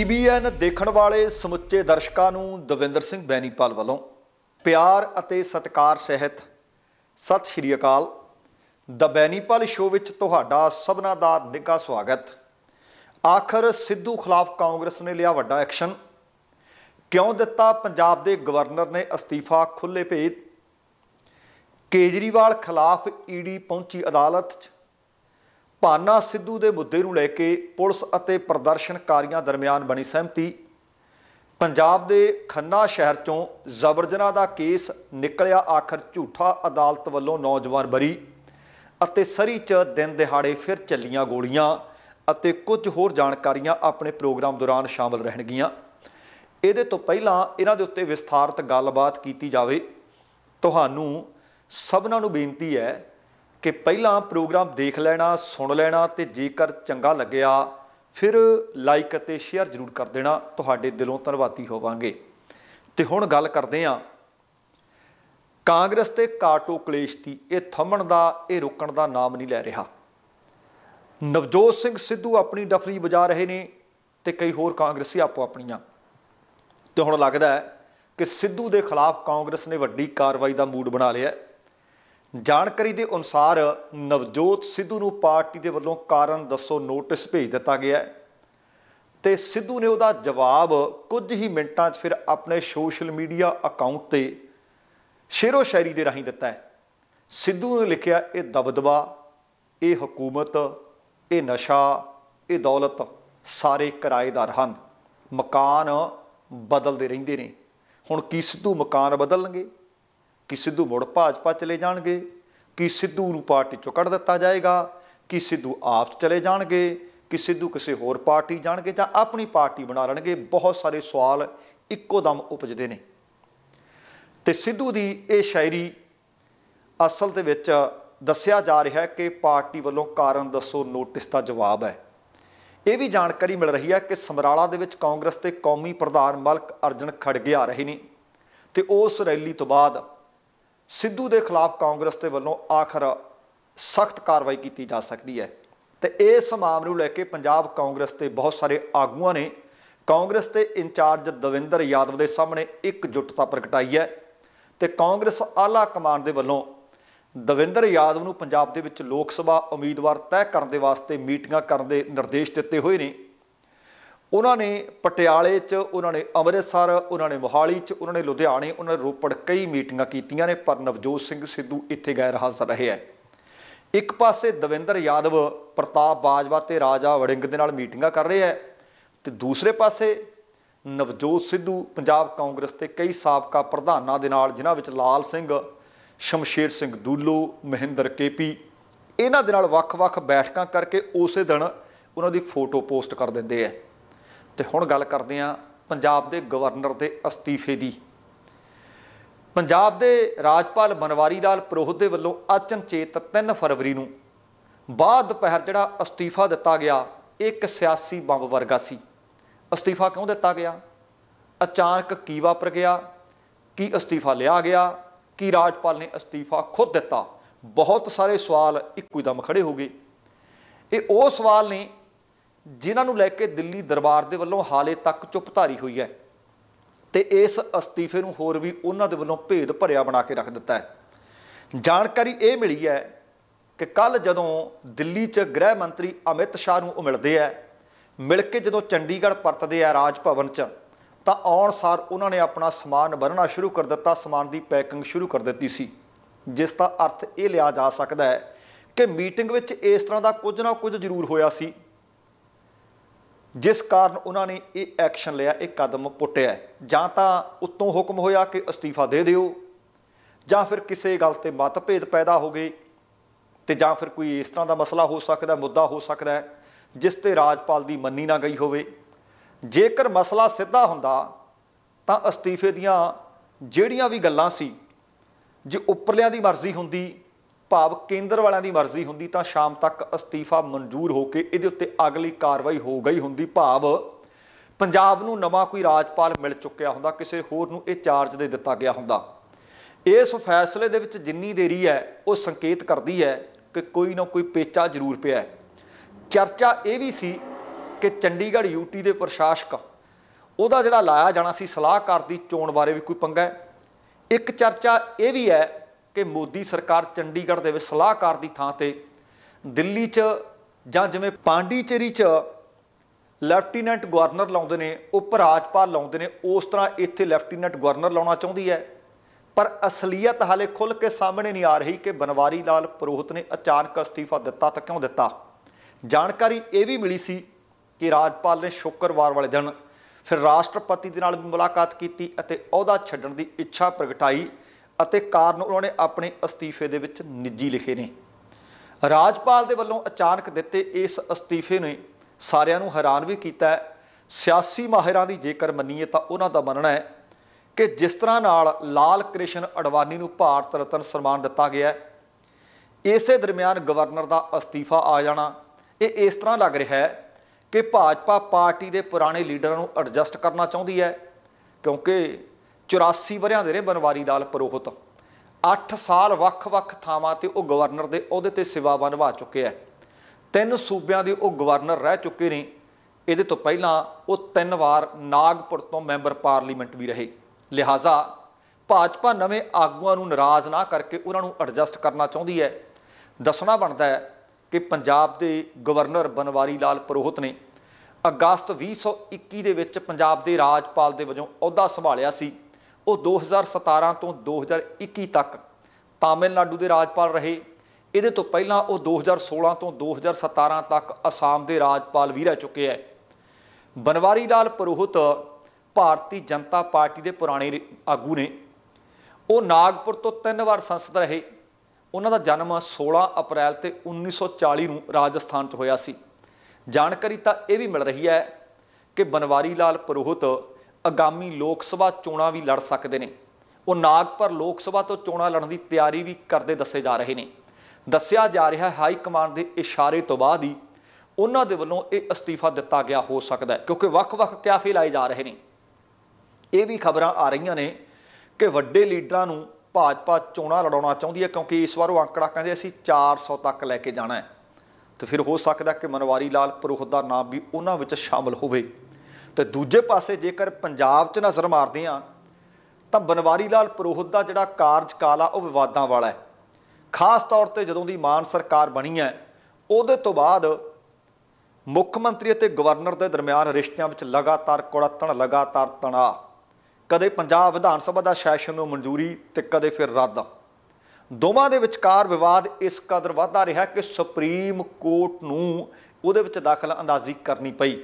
TBN ਦੇਖਣ ਵਾਲੇ ਸਮੁੱਚੇ ਦਰਸ਼ਕਾਂ ਨੂੰ ਦਵਿੰਦਰ ਸਿੰਘ ਬੈਣੀਪਾਲ ਵੱਲੋਂ ਪਿਆਰ ਅਤੇ ਸਤਿਕਾਰ ਸਹਿਤ ਸਤਿ ਸ਼੍ਰੀ ਅਕਾਲ ਦ ਬੈਣੀਪਾਲ ਸ਼ੋਅ ਵਿੱਚ ਤੁਹਾਡਾ ਸਭਨਾ ਦਾ ਨਿੱਘਾ ਸਵਾਗਤ ਆਖਰ ਸਿੱਧੂ ਖਿਲਾਫ ਕਾਂਗਰਸ ਨੇ ਲਿਆ ਵੱਡਾ ਐਕਸ਼ਨ ਕਿਉਂ ਦਿੱਤਾ ਪੰਜਾਬ ਦੇ ਗਵਰਨਰ ਨੇ ਅਸਤੀਫਾ ਖੁੱਲੇ ਭੇਜ ਕੇਜਰੀਵਾਲ ਖਿਲਾਫ ਈਡੀ ਪਹੁੰਚੀ ਅਦਾਲਤ 'ਚ ਪਾਨਾ ਸਿੱਧੂ ਦੇ ਮੁੱਦੇ ਨੂੰ ਲੈ ਕੇ ਪੁਲਿਸ ਅਤੇ ਪ੍ਰਦਰਸ਼ਨਕਾਰੀਆਂ ਦਰਮਿਆਨ ਬਣੀ ਸਹਿਮਤੀ ਪੰਜਾਬ ਦੇ ਖੰਨਾ ਸ਼ਹਿਰ ਚੋਂ ਜ਼ਬਰਜਨਾ ਦਾ ਕੇਸ ਨਿਕਲਿਆ ਆਖਰ ਝੂਠਾ ਅਦਾਲਤ ਵੱਲੋਂ ਨੌਜਵਾਨ ਬਰੀ ਅਤੇ ਸਰੀ 'ਚ ਦਿਨ ਦਿਹਾੜੇ ਫਿਰ ਚੱਲੀਆਂ ਗੋਲੀਆਂ ਅਤੇ ਕੁਝ ਹੋਰ ਜਾਣਕਾਰੀਆਂ ਆਪਣੇ ਪ੍ਰੋਗਰਾਮ ਦੌਰਾਨ ਸ਼ਾਮਲ ਰਹਿਣਗੀਆਂ ਇਹਦੇ ਤੋਂ ਪਹਿਲਾਂ ਇਹਨਾਂ ਦੇ ਉੱਤੇ ਵਿਸਥਾਰਤ ਗੱਲਬਾਤ ਕੀਤੀ ਜਾਵੇ ਤੁਹਾਨੂੰ ਸਭਨਾਂ ਨੂੰ ਬੇਨਤੀ ਹੈ ਕਿ ਪਹਿਲਾਂ ਪ੍ਰੋਗਰਾਮ ਦੇਖ ਲੈਣਾ ਸੁਣ ਲੈਣਾ ਤੇ ਜੇਕਰ ਚੰਗਾ ਲੱਗਿਆ ਫਿਰ ਲਾਈਕ ਅਤੇ ਸ਼ੇਅਰ ਜ਼ਰੂਰ ਕਰ ਦੇਣਾ ਤੁਹਾਡੇ ਦਿਲੋਂ ਧੰਨਵਾਦੀ ਹੋਵਾਂਗੇ ਤੇ ਹੁਣ ਗੱਲ ਕਰਦੇ ਆਂ ਕਾਂਗਰਸ ਤੇ ਕਾਟੋ ਕਲੇਸ਼ ਦੀ ਇਹ ਥੰਮਣ ਦਾ ਇਹ ਰੁਕਣ ਦਾ ਨਾਮ ਨਹੀਂ ਲੈ ਰਿਹਾ ਨਵਜੋਤ ਸਿੰਘ ਸਿੱਧੂ ਆਪਣੀ ਡਫਰੀ ਵਜਾ ਰਹੇ ਨੇ ਤੇ ਕਈ ਹੋਰ ਕਾਂਗਰਸੀ ਆਪੋ ਆਪਣੀਆਂ ਤੇ ਹੁਣ ਲੱਗਦਾ ਹੈ ਕਿ ਸਿੱਧੂ ਦੇ ਖਿਲਾਫ ਕਾਂਗਰਸ ਨੇ ਵੱਡੀ ਕਾਰਵਾਈ ਦਾ ਮੂਡ ਬਣਾ ਲਿਆ ਹੈ ਜਾਣਕਾਰੀ ਦੇ ਅਨੁਸਾਰ ਨਵਜੋਤ ਸਿੱਧੂ ਨੂੰ ਪਾਰਟੀ ਦੇ ਵੱਲੋਂ ਕਾਰਨ ਦੱਸੋ ਨੋਟਿਸ ਭੇਜ ਦਿੱਤਾ ਗਿਆ ਤੇ ਸਿੱਧੂ ਨੇ ਉਹਦਾ ਜਵਾਬ ਕੁਝ ਹੀ ਮਿੰਟਾਂ 'ਚ ਫਿਰ ਆਪਣੇ ਸੋਸ਼ਲ ਮੀਡੀਆ ਅਕਾਊਂਟ ਤੇ ਸ਼ੇਰੋ ਸ਼ਾਇਰੀ ਦੇ ਰਾਹੀਂ ਦਿੱਤਾ ਸਿੱਧੂ ਨੇ ਲਿਖਿਆ ਇਹ ਦਬਦਬਾ ਇਹ ਹਕੂਮਤ ਇਹ ਨਸ਼ਾ ਇਹ ਦੌਲਤ ਸਾਰੇ ਕਿਰਾਏਦਾਰ ਹਨ ਮਕਾਨ ਬਦਲਦੇ ਰਹਿੰਦੇ ਨੇ ਹੁਣ ਕੀ ਸਿੱਧੂ ਮਕਾਨ ਬਦਲਣਗੇ ਕਿ ਸਿੱਧੂ ਮੁੜ ਭਾਜਪਾ ਚਲੇ ਜਾਣਗੇ ਕਿ ਸਿੱਧੂ ਨੂੰ ਪਾਰਟੀ ਚੋਂ ਕੱਢ ਦਿੱਤਾ ਜਾਏਗਾ ਕਿ ਸਿੱਧੂ ਆਪ ਚਲੇ ਜਾਣਗੇ ਕਿ ਸਿੱਧੂ ਕਿਸੇ ਹੋਰ ਪਾਰਟੀ ਜਾਣਗੇ ਜਾਂ ਆਪਣੀ ਪਾਰਟੀ ਬਣਾ ਲੈਣਗੇ ਬਹੁਤ ਸਾਰੇ ਸਵਾਲ ਇੱਕੋ ਦਮ ਉਪਜਦੇ ਨੇ ਤੇ ਸਿੱਧੂ ਦੀ ਇਹ ਸ਼ਾਇਰੀ ਅਸਲ ਦੇ ਵਿੱਚ ਦੱਸਿਆ ਜਾ ਰਿਹਾ ਹੈ ਕਿ ਪਾਰਟੀ ਵੱਲੋਂ ਕਾਰਨ ਦੱਸੋ ਨੋਟਿਸ ਦਾ ਜਵਾਬ ਹੈ ਇਹ ਵੀ ਜਾਣਕਾਰੀ ਮਿਲ ਰਹੀ ਹੈ ਕਿ ਸਮਰਾਲਾ ਦੇ ਵਿੱਚ ਕਾਂਗਰਸ ਤੇ ਕੌਮੀ ਪ੍ਰਧਾਨ ਮਲਕ ਅਰਜਨ ਖੜਗੇ ਆ ਰਹੇ ਨੇ ਤੇ ਉਸ ਰੈਲੀ ਤੋਂ ਬਾਅਦ ਸਿੱਧੂ ਦੇ ਖਿਲਾਫ ਕਾਂਗਰਸ ਦੇ ਵੱਲੋਂ ਆਖਰ ਸਖਤ ਕਾਰਵਾਈ ਕੀਤੀ ਜਾ ਸਕਦੀ ਹੈ ਤੇ ਇਸ ਮਾਮਲੇ ਨੂੰ ਲੈ ਕੇ ਪੰਜਾਬ ਕਾਂਗਰਸ ਦੇ ਬਹੁਤ ਸਾਰੇ ਆਗੂਆਂ ਨੇ ਕਾਂਗਰਸ ਦੇ ਇੰਚਾਰਜ ਦਵਿੰਦਰ ਯਾਦਵ ਦੇ ਸਾਹਮਣੇ ਇੱਕ ਜੁਟਤਾ ਪ੍ਰਗਟਾਈ ਹੈ ਤੇ ਕਾਂਗਰਸ ਆਲਾ ਕਮਾਂਡ ਦੇ ਵੱਲੋਂ ਦਵਿੰਦਰ ਯਾਦਵ ਨੂੰ ਪੰਜਾਬ ਦੇ ਵਿੱਚ ਲੋਕ ਸਭਾ ਉਮੀਦਵਾਰ ਤੈਅ ਕਰਨ ਦੇ ਵਾਸਤੇ ਮੀਟਿੰਗਾਂ ਕਰਨ ਦੇ ਨਿਰਦੇਸ਼ ਦਿੱਤੇ ਹੋਏ ਨੇ ਉਹਨਾਂ ਨੇ ਪਟਿਆਲੇ 'ਚ ਉਹਨਾਂ ਨੇ ਅੰਮ੍ਰਿਤਸਰ ਉਹਨਾਂ ਨੇ ਮੋਹਾਲੀ 'ਚ ਉਹਨਾਂ ਨੇ ਲੁਧਿਆਣੇ ਉਹਨਾਂ ਨੇ ਰੋਪੜ ਕਈ ਮੀਟਿੰਗਾਂ ਕੀਤੀਆਂ ਨੇ ਪਰ ਨਵਜੋਤ ਸਿੰਘ ਸਿੱਧੂ ਇੱਥੇ ਗੈਰ ਹਾਜ਼ਰ ਰਹੇ ਐ ਇੱਕ ਪਾਸੇ ਦਵਿੰਦਰ ਯਾਦਵ ਪ੍ਰਤਾਪ ਬਾਜਵਾ ਤੇ ਰਾਜਾ ਵੜਿੰਗ ਦੇ ਨਾਲ ਮੀਟਿੰਗਾਂ ਕਰ ਰਿਹਾ ਐ ਤੇ ਦੂਸਰੇ ਪਾਸੇ ਨਵਜੋਤ ਸਿੱਧੂ ਪੰਜਾਬ ਕਾਂਗਰਸ ਤੇ ਕਈ ਸਾਬਕਾ ਪ੍ਰਧਾਨਾਂ ਦੇ ਨਾਲ ਜਿਨ੍ਹਾਂ ਵਿੱਚ ਲਾਲ ਸਿੰਘ ਸ਼ਮਸ਼ੇਰ ਸਿੰਘ ਦੂਲੋ ਮਹਿੰਦਰ ਕੇਪੀ ਇਹਨਾਂ ਦੇ ਨਾਲ ਵੱਖ-ਵੱਖ ਬੈਠਕਾਂ ਕਰਕੇ ਉਸੇ ਦਿਨ ਉਹਨਾਂ ਦੀ ਫੋਟੋ ਪੋਸਟ ਕਰ ਦਿੰਦੇ ਐ ਤੇ ਹੁਣ ਗੱਲ ਕਰਦੇ ਹਾਂ ਪੰਜਾਬ ਦੇ ਗਵਰਨਰ ਦੇ ਅਸਤੀਫੇ ਦੀ ਪੰਜਾਬ ਦੇ ਰਾਜਪਾਲ ਬਨਵਾਰੀ ਲਾਲ ਪ੍ਰੋਹਤ ਦੇ ਵੱਲੋਂ ਅਚਨਚੇਤ 3 ਫਰਵਰੀ ਨੂੰ ਬਾਅਦ ਦੁਪਹਿਰ ਜਿਹੜਾ ਅਸਤੀਫਾ ਦਿੱਤਾ ਗਿਆ ਇੱਕ ਸਿਆਸੀ ਬੰਬ ਵਰਗਾ ਸੀ ਅਸਤੀਫਾ ਕਿਉਂ ਦਿੱਤਾ ਗਿਆ ਅਚਾਨਕ ਕੀ ਵਾਪਰ ਗਿਆ ਕੀ ਅਸਤੀਫਾ ਲਿਆ ਗਿਆ ਕੀ ਰਾਜਪਾਲ ਨੇ ਅਸਤੀਫਾ ਖੁਦ ਦਿੱਤਾ ਬਹੁਤ ਸਾਰੇ ਸਵਾਲ ਇੱਕੋ ਹੀ ਦਮ ਖੜੇ ਹੋ ਗਏ ਇਹ ਉਹ ਸਵਾਲ ਨੇ ਜਿਨ੍ਹਾਂ ਨੂੰ ਲੈ ਕੇ ਦਿੱਲੀ ਦਰਬਾਰ ਦੇ ਵੱਲੋਂ ਹਾਲੇ ਤੱਕ ਚੁੱਪ ਧਾਰੀ ਹੋਈ ਹੈ ਤੇ ਇਸ ਅਸਤੀਫੇ ਨੂੰ ਹੋਰ ਵੀ ਉਹਨਾਂ ਦੇ ਵੱਲੋਂ ਭੇਦ ਭਰਿਆ ਬਣਾ ਕੇ ਰੱਖ ਦਿੱਤਾ ਹੈ ਜਾਣਕਾਰੀ ਇਹ ਮਿਲੀ ਹੈ ਕਿ ਕੱਲ ਜਦੋਂ ਦਿੱਲੀ 'ਚ ਗ੍ਰਹਿ ਮੰਤਰੀ ਅਮਿਤ ਸ਼ਾਹ ਨੂੰ ਉਹ ਮਿਲਦੇ ਆ ਮਿਲ ਕੇ ਜਦੋਂ ਚੰਡੀਗੜ੍ਹ ਪਰਤਦੇ ਆ ਰਾਜ ਭਵਨ 'ਚ ਤਾਂ ਆਉਣ ਸਾਰ ਉਹਨਾਂ ਨੇ ਆਪਣਾ ਸਮਾਨ ਬੰਨਣਾ ਸ਼ੁਰੂ ਕਰ ਦਿੱਤਾ ਸਮਾਨ ਦੀ ਪੈਕਿੰਗ ਸ਼ੁਰੂ ਕਰ ਦਿੱਤੀ ਸੀ ਜਿਸ ਦਾ ਅਰਥ ਇਹ ਲਿਆ ਜਾ ਸਕਦਾ ਹੈ ਕਿ ਮੀਟਿੰਗ ਵਿੱਚ ਇਸ ਤਰ੍ਹਾਂ ਦਾ ਕੁਝ ਨਾ ਕੁਝ ਜ਼ਰੂਰ ਹੋਇਆ ਸੀ ਜਿਸ ਕਾਰਨ ਉਹਨਾਂ ਨੇ ਇਹ ਐਕਸ਼ਨ ਲਿਆ ਇਹ ਕਦਮ ਪੁੱਟਿਆ ਜਾਂ ਤਾਂ ਉੱਤੋਂ ਹੁਕਮ ਹੋਇਆ ਕਿ ਅਸਤੀਫਾ ਦੇ ਦਿਓ ਜਾਂ ਫਿਰ ਕਿਸੇ ਗੱਲ ਤੇ ਮਤਭੇਦ ਪੈਦਾ ਹੋ ਗਏ ਤੇ ਜਾਂ ਫਿਰ ਕੋਈ ਇਸ ਤਰ੍ਹਾਂ ਦਾ ਮਸਲਾ ਹੋ ਸਕਦਾ ਮੁੱਦਾ ਹੋ ਸਕਦਾ ਜਿਸ ਤੇ ਰਾਜਪਾਲ ਦੀ ਮੰਨੀ ਨਾ ਗਈ ਹੋਵੇ ਜੇਕਰ ਮਸਲਾ ਸਿੱਧਾ ਹੁੰਦਾ ਤਾਂ ਅਸਤੀਫੇ ਦੀਆਂ ਜਿਹੜੀਆਂ ਵੀ ਗੱਲਾਂ ਸੀ ਜੇ ਉੱਪਰਲਿਆਂ ਦੀ ਮਰਜ਼ੀ ਹੁੰਦੀ ਭਾਵ ਕੇਂਦਰ ਵਾਲਿਆਂ ਦੀ ਮਰਜ਼ੀ ਹੁੰਦੀ ਤਾਂ ਸ਼ਾਮ ਤੱਕ ਅਸਤੀਫਾ ਮਨਜ਼ੂਰ ਹੋ ਕੇ ਇਹਦੇ ਉੱਤੇ ਅਗਲੀ ਕਾਰਵਾਈ ਹੋ ਗਈ ਹੁੰਦੀ ਭਾਵ ਪੰਜਾਬ ਨੂੰ ਨਵਾਂ ਕੋਈ ਰਾਜਪਾਲ ਮਿਲ ਚੁੱਕਿਆ ਹੁੰਦਾ ਕਿਸੇ ਹੋਰ ਨੂੰ ਇਹ ਚਾਰਜ ਦੇ ਦਿੱਤਾ ਗਿਆ ਹੁੰਦਾ ਇਸ ਫੈਸਲੇ ਦੇ ਵਿੱਚ ਜਿੰਨੀ ਦੇਰੀ ਹੈ ਉਹ ਸੰਕੇਤ ਕਰਦੀ ਹੈ ਕਿ ਕੋਈ ਨਾ ਕੋਈ ਪੇਚਾ ਜ਼ਰੂਰ ਪਿਆ ਚਰਚਾ ਇਹ ਵੀ ਸੀ ਕਿ ਚੰਡੀਗੜ੍ਹ ਯੂਟੀ ਦੇ ਪ੍ਰਸ਼ਾਸਕ ਉਹਦਾ ਜਿਹੜਾ ਲਾਇਆ ਜਾਣਾ ਸੀ ਸਲਾਹਕਾਰ ਦੀ ਚੋਣ ਬਾਰੇ ਵੀ ਕੋਈ ਪੰਗਾ ਹੈ ਇੱਕ ਚਰਚਾ ਇਹ ਵੀ ਹੈ ਕਿ ਮੋਦੀ ਸਰਕਾਰ ਚੰਡੀਗੜ੍ਹ ਦੇ ਵਿੱਚ ਸਲਾਹਕਾਰ ਦੀ ਥਾਂ ਤੇ ਦਿੱਲੀ 'ਚ ਜਾਂ ਜਿਵੇਂ ਪਾਂਡੀਚੇਰੀ 'ਚ ਲੈਫਟੀਨੈਂਟ ਗਵਰਨਰ ਲਾਉਂਦੇ ਨੇ ਉਪ ਰਾਜਪਾਲ ਲਾਉਂਦੇ ਨੇ ਉਸ ਤਰ੍ਹਾਂ ਇੱਥੇ ਲੈਫਟੀਨੈਂਟ ਗਵਰਨਰ ਲਾਉਣਾ ਚਾਹੁੰਦੀ ਹੈ ਪਰ ਅਸਲੀਅਤ ਹਾਲੇ ਖੁੱਲ ਕੇ ਸਾਹਮਣੇ ਨਹੀਂ ਆ ਰਹੀ ਕਿ ਬਨਵਾਰੀ ਲਾਲ ਪ੍ਰੋਹਤ ਨੇ ਅਚਾਨਕ ਅਸਤੀਫਾ ਦਿੱਤਾ ਤਾਂ ਕਿਉਂ ਦਿੱਤਾ ਜਾਣਕਾਰੀ ਇਹ ਵੀ ਮਿਲੀ ਸੀ ਕਿ ਰਾਜਪਾਲ ਨੇ ਸ਼ੁੱਕਰਵਾਰ ਵਾਲੇ ਦਿਨ ਫਿਰ ਰਾਸ਼ਟਰਪਤੀ ਦੇ ਨਾਲ ਵੀ ਮੁਲਾਕਾਤ ਕੀਤੀ ਅਤੇ ਅਹੁਦਾ ਛੱਡਣ ਦੀ ਇੱਛਾ ਪ੍ਰਗਟਾਈ ਅਤੇ ਕਾਰਨ ਉਹਨਾਂ ਨੇ ਆਪਣੇ ਅਸਤੀਫੇ ਦੇ ਵਿੱਚ ਨਿੱਜੀ ਲਿਖੇ ਨੇ ਰਾਜਪਾਲ ਦੇ ਵੱਲੋਂ ਅਚਾਨਕ ਦਿੱਤੇ ਇਸ ਅਸਤੀਫੇ ਨੇ ਸਾਰਿਆਂ ਨੂੰ ਹੈਰਾਨ ਵੀ ਕੀਤਾ ਸਿਆਸੀ ਮਾਹਿਰਾਂ ਦੀ ਜੇਕਰ ਮੰਨੀਏ ਤਾਂ ਉਹਨਾਂ ਦਾ ਮੰਨਣਾ ਹੈ ਕਿ ਜਿਸ ਤਰ੍ਹਾਂ ਨਾਲ ਲਾਲ ਕ੍ਰਿਸ਼ਨ ਅਡਵਾਨੀ ਨੂੰ ਭਾਰਤ ਰਤਨ ਸਨਮਾਨ ਦਿੱਤਾ ਗਿਆ ਇਸੇ ਦਰਮਿਆਨ ਗਵਰਨਰ ਦਾ ਅਸਤੀਫਾ ਆ ਜਾਣਾ ਇਹ ਇਸ ਤਰ੍ਹਾਂ ਲੱਗ ਰਿਹਾ ਹੈ ਕਿ ਭਾਜਪਾ ਪਾਰਟੀ ਦੇ ਪੁਰਾਣੇ ਲੀਡਰਾਂ ਨੂੰ ਐਡਜਸਟ ਕਰਨਾ ਚਾਹੁੰਦੀ ਹੈ ਕਿਉਂਕਿ 84 ਵਰਿਆਂ ਦੇ ਨੇ ਬਨਵਾਰੀ ਲਾਲ ਪਰੋਹਤ 8 ਸਾਲ ਵੱਖ-ਵੱਖ ਥਾਵਾਂ ਤੇ ਉਹ ਗਵਰਨਰ ਦੇ ਅਹੁਦੇ ਤੇ ਸੇਵਾ ਬਨਵਾ ਚੁੱਕੇ ਐ ਤਿੰਨ ਸੂਬਿਆਂ ਦੇ ਉਹ ਗਵਰਨਰ ਰਹਿ ਚੁੱਕੇ ਨੇ ਇਹਦੇ ਤੋਂ ਪਹਿਲਾਂ ਉਹ ਤਿੰਨ ਵਾਰ ਨਾਗਪੁਰ ਤੋਂ ਮੈਂਬਰ ਪਾਰਲੀਮੈਂਟ ਵੀ ਰਹੇ ਲਿਹਾਜ਼ਾ ਭਾਜਪਾ ਨਵੇਂ ਆਗੂਆਂ ਨੂੰ ਨਾਰਾਜ਼ ਨਾ ਕਰਕੇ ਉਹਨਾਂ ਨੂੰ ਐਡਜਸਟ ਕਰਨਾ ਚਾਹੁੰਦੀ ਹੈ ਦੱਸਣਾ ਬਣਦਾ ਹੈ ਕਿ ਪੰਜਾਬ ਦੇ ਗਵਰਨਰ ਬਨਵਾਰੀ ਲਾਲ ਪਰੋਹਤ ਨੇ ਅਗਸਤ 2021 ਦੇ ਵਿੱਚ ਪੰਜਾਬ ਦੇ ਰਾਜਪਾਲ ਦੇ ਵਜੋਂ ਅਹੁਦਾ ਸੰਭਾਲਿਆ ਸੀ ਉਹ 2017 ਤੋਂ 2021 ਤੱਕ ਤਾਮਿਲਨਾਡੂ ਦੇ ਰਾਜਪਾਲ ਰਹੇ ਇਹਦੇ ਤੋਂ ਪਹਿਲਾਂ ਉਹ 2016 ਤੋਂ 2017 ਤੱਕ ਅਸਾਮ ਦੇ ਰਾਜਪਾਲ ਵੀ ਰਹਿ ਚੁੱਕੇ ਐ ਬਨਵਾਰੀ ਲਾਲ ਪੁਰੋਹਿਤ ਭਾਰਤੀ ਜਨਤਾ ਪਾਰਟੀ ਦੇ ਪੁਰਾਣੇ ਆਗੂ ਨੇ ਉਹ ਨਾਗਪੁਰ ਤੋਂ ਤਿੰਨ ਵਾਰ ਸੰਸਦ ਰਹੇ ਉਹਨਾਂ ਦਾ ਜਨਮ 16 ਅਪ੍ਰੈਲ ਤੇ 1940 ਨੂੰ ਰਾਜਸਥਾਨ 'ਚ ਹੋਇਆ ਸੀ ਜਾਣਕਾਰੀ ਤਾਂ ਇਹ ਵੀ ਮਿਲ ਰਹੀ ਹੈ ਕਿ ਬਨਵਾਰੀ ਲਾਲ ਪੁਰੋਹਿਤ ਆਗਾਮੀ ਲੋਕ ਸਭਾ ਚੋਣਾਂ ਵੀ ਲੜ ਸਕਦੇ ਨੇ ਉਹ ਨਾਗਪੁਰ ਲੋਕ ਸਭਾ ਤੋਂ ਚੋਣਾਂ ਲੜਨ ਦੀ ਤਿਆਰੀ ਵੀ ਕਰਦੇ ਦੱਸੇ ਜਾ ਰਹੇ ਨੇ ਦੱਸਿਆ ਜਾ ਰਿਹਾ ਹੈ ਹਾਈ ਕਮਾਂਡ ਦੇ ਇਸ਼ਾਰੇ ਤੋਂ ਬਾਅਦ ਹੀ ਉਹਨਾਂ ਦੇ ਵੱਲੋਂ ਇਹ ਅਸਤੀਫਾ ਦਿੱਤਾ ਗਿਆ ਹੋ ਸਕਦਾ ਹੈ ਕਿਉਂਕਿ ਵੱਖ-ਵੱਖ ਕਿਆਫੇ ਲਾਏ ਜਾ ਰਹੇ ਨੇ ਇਹ ਵੀ ਖਬਰਾਂ ਆ ਰਹੀਆਂ ਨੇ ਕਿ ਵੱਡੇ ਲੀਡਰਾਂ ਨੂੰ ਭਾਜਪਾ ਚੋਣਾਂ ਲੜਾਉਣਾ ਚਾਹੁੰਦੀ ਹੈ ਕਿਉਂਕਿ ਇਸ ਵਾਰ ਉਹ ਅੰਕੜਾ ਕਹਿੰਦੇ ਅਸੀਂ 400 ਤੱਕ ਲੈ ਕੇ ਜਾਣਾ ਹੈ ਤਾਂ ਫਿਰ ਹੋ ਸਕਦਾ ਕਿ ਮਨਵਾਰੀ ਲਾਲ ਪੁਰੋਹ ਦਾ ਨਾਮ ਵੀ ਉਹਨਾਂ ਵਿੱਚ ਸ਼ਾਮਲ ਹੋਵੇ ਤੇ ਦੂਜੇ ਪਾਸੇ ਜੇਕਰ ਪੰਜਾਬ 'ਚ ਨਜ਼ਰ ਮਾਰਦੇ ਆ ਤਾਂ ਬਨਵਾਰੀ ਲਾਲ ਪ੍ਰੋਹਤ ਦਾ ਜਿਹੜਾ ਕਾਰਜਕਾਲ ਆ ਉਹ ਵਿਵਾਦਾਂ ਵਾਲਾ ਹੈ ਖਾਸ ਤੌਰ ਤੇ ਜਦੋਂ ਦੀ ਮਾਨ ਸਰਕਾਰ ਬਣੀ ਹੈ ਉਹਦੇ ਤੋਂ ਬਾਅਦ ਮੁੱਖ ਮੰਤਰੀ ਅਤੇ ਗਵਰਨਰ ਦੇ ਦਰਮਿਆਨ ਰਿਸ਼ਤਿਆਂ ਵਿੱਚ ਲਗਾਤਾਰ ਕੁੜੱਤਣ ਲਗਾਤਾਰ ਤਣਾਅ ਕਦੇ ਪੰਜਾਬ ਵਿਧਾਨ ਸਭਾ ਦਾ ਸੈਸ਼ਨ ਨੂੰ ਮਨਜ਼ੂਰੀ ਤੇ ਕਦੇ ਫਿਰ ਰੱਦ ਦੋਵਾਂ ਦੇ ਵਿਚਕਾਰ ਵਿਵਾਦ ਇਸ ਕਦਰ ਵਧਦਾ ਰਿਹਾ ਕਿ ਸੁਪਰੀਮ ਕੋਰਟ ਨੂੰ ਉਹਦੇ ਵਿੱਚ ਦਖਲ ਅੰਦਾਜ਼ੀ ਕਰਨੀ ਪਈ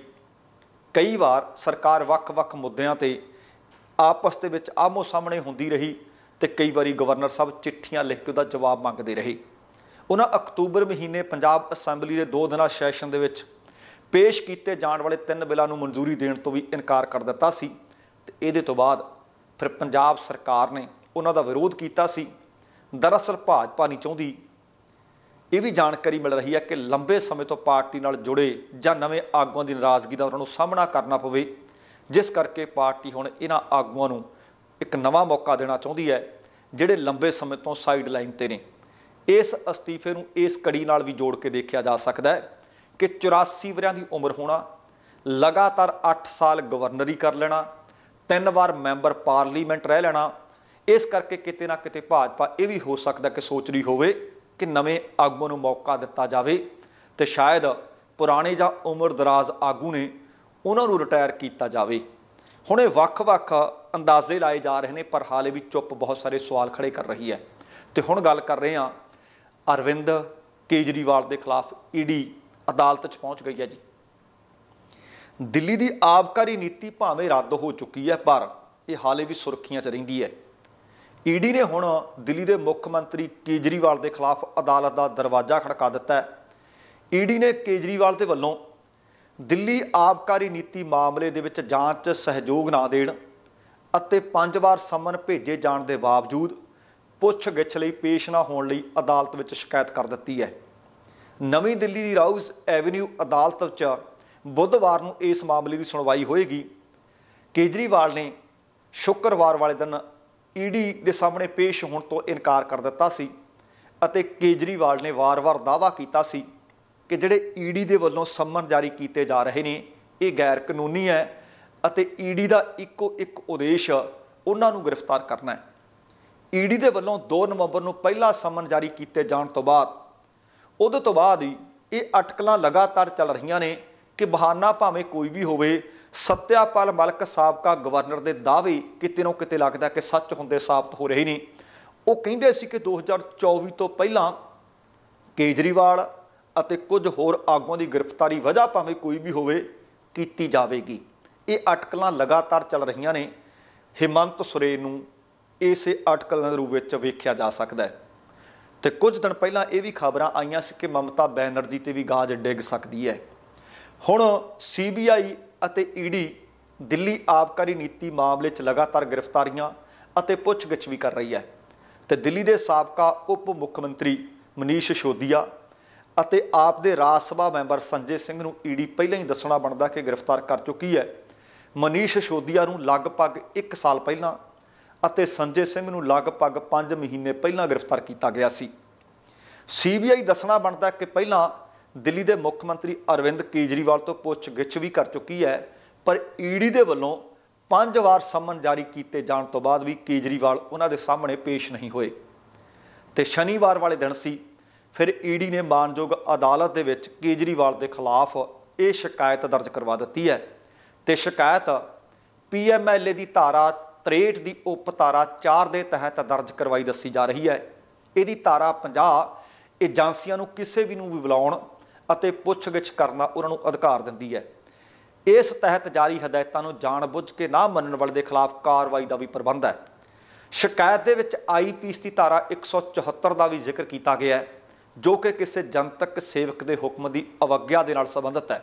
ਕਈ ਵਾਰ ਸਰਕਾਰ ਵੱਖ-ਵੱਖ ਮੁੱਦਿਆਂ ਤੇ ਆਪਸ ਦੇ ਵਿੱਚ ਆਮੋ ਸਾਹਮਣੇ ਹੁੰਦੀ ਰਹੀ ਤੇ ਕਈ ਵਾਰੀ ਗਵਰਨਰ ਸਾਹਿਬ ਚਿੱਠੀਆਂ ਲਿਖ ਕੇ ਉਹਦਾ ਜਵਾਬ ਮੰਗਦੇ ਰਹੇ ਉਹਨਾਂ ਅਕਤੂਬਰ ਮਹੀਨੇ ਪੰਜਾਬ ਅਸੈਂਬਲੀ ਦੇ 2 ਦਿਨਾਂ ਸੈਸ਼ਨ ਦੇ ਵਿੱਚ ਪੇਸ਼ ਕੀਤੇ ਜਾਣ ਵਾਲੇ ਤਿੰਨ ਬਿੱਲਾਂ ਨੂੰ ਮਨਜ਼ੂਰੀ ਦੇਣ ਤੋਂ ਵੀ ਇਨਕਾਰ ਕਰ ਦਿੱਤਾ ਸੀ ਤੇ ਇਹਦੇ ਤੋਂ ਬਾਅਦ ਫਿਰ ਪੰਜਾਬ ਸਰਕਾਰ ਨੇ ਉਹਨਾਂ ਦਾ ਵਿਰੋਧ ਕੀਤਾ ਸੀ ਦਰਅਸਲ ਭਾਜਪਾ ਨਹੀਂ ਚਾਹੁੰਦੀ ਇਹ ਵੀ ਜਾਣਕਾਰੀ ਮਿਲ ਰਹੀ ਹੈ ਕਿ ਲੰਬੇ ਸਮੇਂ ਤੋਂ ਪਾਰਟੀ ਨਾਲ ਜੁੜੇ ਜਾਂ ਨਵੇਂ ਆਗੂਆਂ ਦੀ ਨਾਰਾਜ਼ਗੀ ਦਾ ਉਹਨਾਂ ਨੂੰ ਸਾਹਮਣਾ ਕਰਨਾ ਪਵੇ ਜਿਸ ਕਰਕੇ ਪਾਰਟੀ ਹੁਣ ਇਹਨਾਂ ਆਗੂਆਂ ਨੂੰ ਇੱਕ ਨਵਾਂ ਮੌਕਾ ਦੇਣਾ ਚਾਹੁੰਦੀ ਹੈ ਜਿਹੜੇ ਲੰਬੇ ਸਮੇਂ ਤੋਂ ਸਾਈਡ ਲਾਈਨ ਤੇ ਨੇ ਇਸ ਅਸਤੀਫੇ ਨੂੰ ਇਸ ਕੜੀ ਨਾਲ ਵੀ ਜੋੜ ਕੇ ਦੇਖਿਆ ਜਾ ਸਕਦਾ ਹੈ ਕਿ 84 ਵਰਿਆਂ ਦੀ ਉਮਰ ਹੋਣਾ ਲਗਾਤਾਰ 8 ਸਾਲ ਗਵਰਨਰੀ ਕਰ ਲੈਣਾ ਤਿੰਨ ਵਾਰ ਮੈਂਬਰ ਪਾਰਲੀਮੈਂਟ ਰਹਿ ਲੈਣਾ ਇਸ ਕਰਕੇ ਕਿਤੇ ਨਾ ਕਿਤੇ ਭਾਜਪਾ ਇਹ ਵੀ ਹੋ ਸਕਦਾ ਕਿ ਸੋਚ ਰਹੀ ਹੋਵੇ ਕਿ ਨਵੇਂ ਆਗੂਆਂ ਨੂੰ ਮੌਕਾ ਦਿੱਤਾ ਜਾਵੇ ਤੇ ਸ਼ਾਇਦ ਪੁਰਾਣੇ ਜਾਂ ਉਮਰ ਦਰਾਜ਼ ਆਗੂ ਨੇ ਉਹਨਾਂ ਨੂੰ ਰਿਟਾਇਰ ਕੀਤਾ ਜਾਵੇ ਹੁਣ ਇਹ ਵੱਖ-ਵੱਖ ਅੰਦਾਜ਼ੇ ਲਾਏ ਜਾ ਰਹੇ ਨੇ ਪਰ ਹਾਲੇ ਵੀ ਚੁੱਪ ਬਹੁਤ ਸਾਰੇ ਸਵਾਲ ਖੜੇ ਕਰ ਰਹੀ ਹੈ ਤੇ ਹੁਣ ਗੱਲ ਕਰ ਰਹੇ ਹਾਂ ਅਰਵਿੰਦ ਕੇਜਰੀਵਾਲ ਦੇ ਖਿਲਾਫ ਈਡੀ e ਅਦਾਲਤ 'ਚ ਪਹੁੰਚ ਗਈ ਹੈ ਜੀ ਦਿੱਲੀ ਦੀ ਆਬਕਾਰੀ ਨੀਤੀ ਭਾਵੇਂ ਰੱਦ ਹੋ ਚੁੱਕੀ ਹੈ ਪਰ ਇਹ ਹਾਲੇ ਵੀ ਸੁਰਖੀਆਂ 'ਚ ਰਹਿੰਦੀ ਹੈ ਈਡੀ ਨੇ ਹੁਣ ਦਿੱਲੀ ਦੇ ਮੁੱਖ ਮੰਤਰੀ ਕੇਜਰੀਵਾਲ ਦੇ ਖਿਲਾਫ ਅਦਾਲਤ ਦਾ ਦਰਵਾਜ਼ਾ ਖੜਕਾ ਦਿੱਤਾ ਹੈ ਈਡੀ ਨੇ ਕੇਜਰੀਵਾਲ ਦੇ ਵੱਲੋਂ ਦਿੱਲੀ ਆਪਕਾਰੀ ਨੀਤੀ ਮਾਮਲੇ ਦੇ ਵਿੱਚ ਜਾਂਚ 'ਚ ਸਹਿਯੋਗ ਨਾ ਦੇਣ ਅਤੇ ਪੰਜ ਵਾਰ ਸਮਨ ਭੇਜੇ ਜਾਣ ਦੇ ਬਾਵਜੂਦ ਪੁੱਛ ਗਿੱਛ ਲਈ ਪੇਸ਼ ਨਾ ਹੋਣ ਲਈ ਅਦਾਲਤ ਵਿੱਚ ਸ਼ਿਕਾਇਤ ਕਰ ਦਿੱਤੀ ਹੈ ਨਵੀਂ ਦਿੱਲੀ ਦੀ ਰਾਊਸ ਐਵੇਨਿਊ ਅਦਾਲਤ ਵਿੱਚ ਬੁੱਧਵਾਰ ਨੂੰ ਇਸ ਮਾਮਲੇ ਦੀ ਸੁਣਵਾਈ ਹੋਏਗੀ ਕੇਜਰੀਵਾਲ ਨੇ ਸ਼ੁੱਕਰਵਾਰ ਵਾਲੇ ਦਿਨ ਈਡੀ ਦੇ ਸਾਹਮਣੇ ਪੇਸ਼ ਹੋਣ ਤੋਂ ਇਨਕਾਰ ਕਰ ਦਿੱਤਾ ਸੀ ਅਤੇ ਕੇਜਰੀਵਾਲ ਨੇ ਵਾਰ-ਵਾਰ ਦਾਵਾ ਕੀਤਾ ਸੀ ਕਿ ਜਿਹੜੇ ਈਡੀ ਦੇ ਵੱਲੋਂ ਸੰਮਨ ਜਾਰੀ ਕੀਤੇ ਜਾ ਰਹੇ ਨੇ ਇਹ ਗੈਰ ਕਾਨੂੰਨੀ ਹੈ ਅਤੇ ਈਡੀ ਦਾ ਇੱਕੋ ਇੱਕ ਉਦੇਸ਼ ਉਹਨਾਂ ਨੂੰ ਗ੍ਰਿਫਤਾਰ ਕਰਨਾ ਹੈ ਈਡੀ ਦੇ ਵੱਲੋਂ 2 ਨਵੰਬਰ ਨੂੰ ਪਹਿਲਾ ਸੰਮਨ ਜਾਰੀ ਕੀਤੇ ਜਾਣ ਤੋਂ ਬਾਅਦ ਉਹਦੇ ਤੋਂ ਬਾਅਦ ਹੀ ਇਹ ਅਟਕਲਾਂ ਲਗਾਤਾਰ ਚੱਲ ਰਹੀਆਂ ਨੇ ਕਿ ਬਹਾਨਾ ਭਾਵੇਂ ਕੋਈ ਵੀ ਹੋਵੇ ਸਤਿਆਪਾਲ ਮਲਕ ਸਾਬਕਾ ਗਵਰਨਰ ਦੇ ਦਾਅਵੇ ਕਿਤੇ ਨਾ ਕਿਤੇ ਲੱਗਦਾ ਕਿ ਸੱਚ ਹੁੰਦੇ ਸਾਬਤ ਹੋ ਰਹੇ ਨਹੀਂ ਉਹ ਕਹਿੰਦੇ ਸੀ ਕਿ 2024 ਤੋਂ ਪਹਿਲਾਂ ਕੇਜਰੀਵਾਲ ਅਤੇ ਕੁਝ ਹੋਰ ਆਗੂਆਂ ਦੀ ਗ੍ਰਿਫਤਾਰੀ ਵਜ੍ਹਾ ਭਾਵੇਂ ਕੋਈ ਵੀ ਹੋਵੇ ਕੀਤੀ ਜਾਵੇਗੀ ਇਹ ਅਟਕਲਾਂ ਲਗਾਤਾਰ ਚੱਲ ਰਹੀਆਂ ਨੇ ਹਿਮੰਤ ਸੁਰੇ ਨੂੰ ਇਸੇ ਅਟਕਲਾਂ ਦੇ ਰੂਪ ਵਿੱਚ ਵੇਖਿਆ ਜਾ ਸਕਦਾ ਹੈ ਤੇ ਕੁਝ ਦਿਨ ਪਹਿਲਾਂ ਇਹ ਵੀ ਖਬਰਾਂ ਆਈਆਂ ਸੀ ਕਿ ਮਮਤਾ ਬੈਨਰਜੀ ਤੇ ਵੀ ਗਾਜ ਡਿੱਗ ਸਕਦੀ ਹੈ ਹੁਣ ਸੀਬੀਆਈ ਅਤੇ ਈਡੀ ਦਿੱਲੀ ਆਪਕਾਰੀ ਨੀਤੀ ਮਾਮਲੇ 'ਚ ਲਗਾਤਾਰ ਗ੍ਰਿਫਤਾਰੀਆਂ ਅਤੇ ਪੁੱਛਗਿੱਛ ਵੀ ਕਰ ਰਹੀ ਹੈ ਤੇ ਦਿੱਲੀ ਦੇ ਸਾਬਕਾ ਉਪ ਮੁੱਖ ਮੰਤਰੀ ਮਨੀਸ਼ ਸ਼ੋਦੀਆ ਅਤੇ ਆਪ ਦੇ ਰਾਜ ਸਭਾ ਮੈਂਬਰ ਸੰਜੇ ਸਿੰਘ ਨੂੰ ਈਡੀ ਪਹਿਲਾਂ ਹੀ ਦੱਸਣਾ ਬਣਦਾ ਕਿ ਗ੍ਰਿਫਤਾਰ ਕਰ ਚੁੱਕੀ ਹੈ ਮਨੀਸ਼ ਸ਼ੋਦੀਆ ਨੂੰ ਲਗਭਗ 1 ਸਾਲ ਪਹਿਲਾਂ ਅਤੇ ਸੰਜੇ ਸਿੰਘ ਨੂੰ ਲਗਭਗ 5 ਮਹੀਨੇ ਪਹਿਲਾਂ ਗ੍ਰਿਫਤਾਰ ਕੀਤਾ ਗਿਆ ਸੀ ਸੀਬੀਆਈ ਦੱਸਣਾ ਬਣਦਾ ਕਿ ਪਹਿਲਾਂ ਦਿੱਲੀ ਦੇ ਮੁੱਖ ਮੰਤਰੀ ਅਰਵਿੰਦ ਕੇਜਰੀਵਾਲ ਤੋਂ ਪੁੱਛ ਗਿੱਛ ਵੀ ਕਰ ਚੁੱਕੀ ਹੈ ਪਰ ਈਡੀ ਦੇ ਵੱਲੋਂ ਪੰਜ ਵਾਰ ਸਮਨ ਜਾਰੀ ਕੀਤੇ ਜਾਣ ਤੋਂ ਬਾਅਦ ਵੀ ਕੇਜਰੀਵਾਲ ਉਹਨਾਂ ਦੇ ਸਾਹਮਣੇ ਪੇਸ਼ ਨਹੀਂ ਹੋਏ ਤੇ ਸ਼ਨੀਵਾਰ ਵਾਲੇ ਦਿਨ ਸੀ ਫਿਰ ਈਡੀ ਨੇ ਮਾਨਯੋਗ ਅਦਾਲਤ ਦੇ ਵਿੱਚ ਕੇਜਰੀਵਾਲ ਦੇ ਖਿਲਾਫ ਇਹ ਸ਼ਿਕਾਇਤ ਦਰਜ ਕਰਵਾ ਦਿੱਤੀ ਹੈ ਤੇ ਸ਼ਿਕਾਇਤ ਪੀਐਮਐਲਏ ਦੀ ਧਾਰਾ 63 ਦੀ ਉਪ ਧਾਰਾ 4 ਦੇ ਤਹਿਤ ਦਰਜ ਕਰਵਾਈ ਦੱਸੀ ਜਾ ਰਹੀ ਹੈ ਇਹਦੀ ਧਾਰਾ 50 ਏਜੰਸੀਆਂ ਨੂੰ ਕਿਸੇ ਵੀ ਨੂੰ ਵੀ ਬੁਲਾਉਣ ਅਤੇ ਪੁੱਛਗਿੱਛ ਕਰਨਾ ਉਹਨਾਂ ਨੂੰ ਅਧਿਕਾਰ ਦਿੰਦੀ ਹੈ ਇਸ ਤਹਿਤ ਜਾਰੀ ਹਦਾਇਤਾਂ ਨੂੰ ਜਾਣਬੁੱਝ ਕੇ ਨਾ ਮੰਨਣ ਵਾਲੇ ਦੇ ਖਿਲਾਫ ਕਾਰਵਾਈ ਦਾ ਵੀ ਪ੍ਰਬੰਧ ਹੈ ਸ਼ਿਕਾਇਤ ਦੇ ਵਿੱਚ ਆਈਪੀਸ ਦੀ ਧਾਰਾ 174 ਦਾ ਵੀ ਜ਼ਿਕਰ ਕੀਤਾ ਗਿਆ ਹੈ ਜੋ ਕਿ ਕਿਸੇ ਜਨਤਕ ਸੇਵਕ ਦੇ ਹੁਕਮ ਦੀ ਅਵਗਿਆ ਦੇ ਨਾਲ ਸੰਬੰਧਿਤ ਹੈ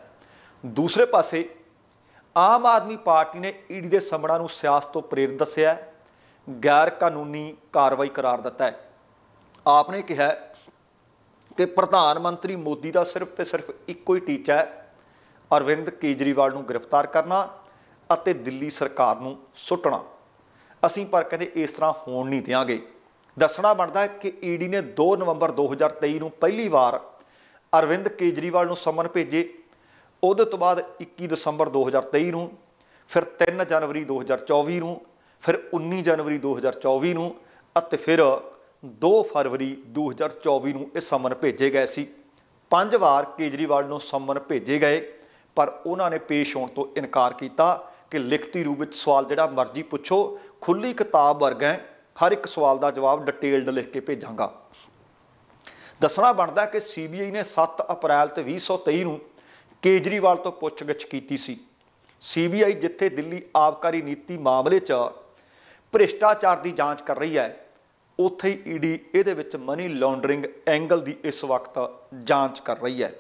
ਦੂਸਰੇ ਪਾਸੇ ਆਮ ਆਦਮੀ ਪਾਰਟੀ ਨੇ ਈਡੀ ਦੇ ਸਮਣਾ ਨੂੰ ਸਿਆਸਤ ਤੋਂ ਪ੍ਰੇਰਿਤ ਦੱਸਿਆ ਗੈਰ ਕਾਨੂੰਨੀ ਕਾਰਵਾਈ ਕਰਾਰ ਦਿੱਤਾ ਹੈ ਆਪ ਨੇ ਕਿਹਾ ਕਿ ਪ੍ਰਧਾਨ ਮੰਤਰੀ ਮੋਦੀ ਦਾ ਸਿਰਫ ਤੇ ਸਿਰਫ ਇੱਕੋ ਹੀ ਟੀਚਾ ਹੈ ਅਰਵਿੰਦ ਕੇਜਰੀਵਾਲ ਨੂੰ ਗ੍ਰਿਫਤਾਰ ਕਰਨਾ ਅਤੇ ਦਿੱਲੀ ਸਰਕਾਰ ਨੂੰ ਸੁੱਟਣਾ ਅਸੀਂ ਪਰ ਕਹਿੰਦੇ ਇਸ ਤਰ੍ਹਾਂ ਹੋਣ ਨਹੀਂ ਦਿਆਂਗੇ ਦੱਸਣਾ ਬਣਦਾ ਹੈ ਕਿ ਈਡੀ ਨੇ 2 ਨਵੰਬਰ 2023 ਨੂੰ ਪਹਿਲੀ ਵਾਰ ਅਰਵਿੰਦ ਕੇਜਰੀਵਾਲ ਨੂੰ ਸਮਨ ਭੇਜੇ ਉਹਦੇ ਤੋਂ ਬਾਅਦ 21 ਦਸੰਬਰ 2023 ਨੂੰ ਫਿਰ 3 ਜਨਵਰੀ 2024 ਨੂੰ ਫਿਰ 19 ਜਨਵਰੀ 2024 ਨੂੰ ਅਤੇ ਫਿਰ 2 ਫਰਵਰੀ 2024 ਨੂੰ ਇਹ ਸੰਮਨ ਭੇਜੇ ਗਏ ਸੀ ਪੰਜ ਵਾਰ ਕੇਜਰੀਵਾਲ ਨੂੰ ਸੰਮਨ ਭੇਜੇ ਗਏ ਪਰ ਉਹਨਾਂ ਨੇ ਪੇਸ਼ ਹੋਣ ਤੋਂ ਇਨਕਾਰ ਕੀਤਾ ਕਿ ਲਿਖਤੀ ਰੂਪ ਵਿੱਚ ਸਵਾਲ ਜਿਹੜਾ ਮਰਜ਼ੀ ਪੁੱਛੋ ਖੁੱਲੀ ਕਿਤਾਬ ਵਰਗਾ ਹਰ ਇੱਕ ਸਵਾਲ ਦਾ ਜਵਾਬ ਡਿਟੇਲਡ ਲਿਖ ਕੇ ਭੇਜਾਂਗਾ ਦੱਸਣਾ ਬਣਦਾ ਕਿ ਸੀਬੀਆਈ ਨੇ 7 ਅਪ੍ਰੈਲ ਤੇ 2023 ਨੂੰ ਕੇਜਰੀਵਾਲ ਤੋਂ ਪੁੱਛਗਿੱਛ ਕੀਤੀ ਸੀ ਸੀਬੀਆਈ ਜਿੱਥੇ ਦਿੱਲੀ ਆਬਕਾਰੀ ਨੀਤੀ ਮਾਮਲੇ 'ਚ ਭ੍ਰਿਸ਼ਟਾਚਾਰ ਦੀ ਜਾਂਚ ਕਰ ਰਹੀ ਹੈ ਉੱਥੇ ਹੀ ਈਡੀ ਇਹਦੇ ਵਿੱਚ ਮਨੀ ਲਾਂਡਰਿੰਗ ਐਂਗਲ ਦੀ ਇਸ ਵਕਤ ਜਾਂਚ ਕਰ ਰਹੀ ਹੈ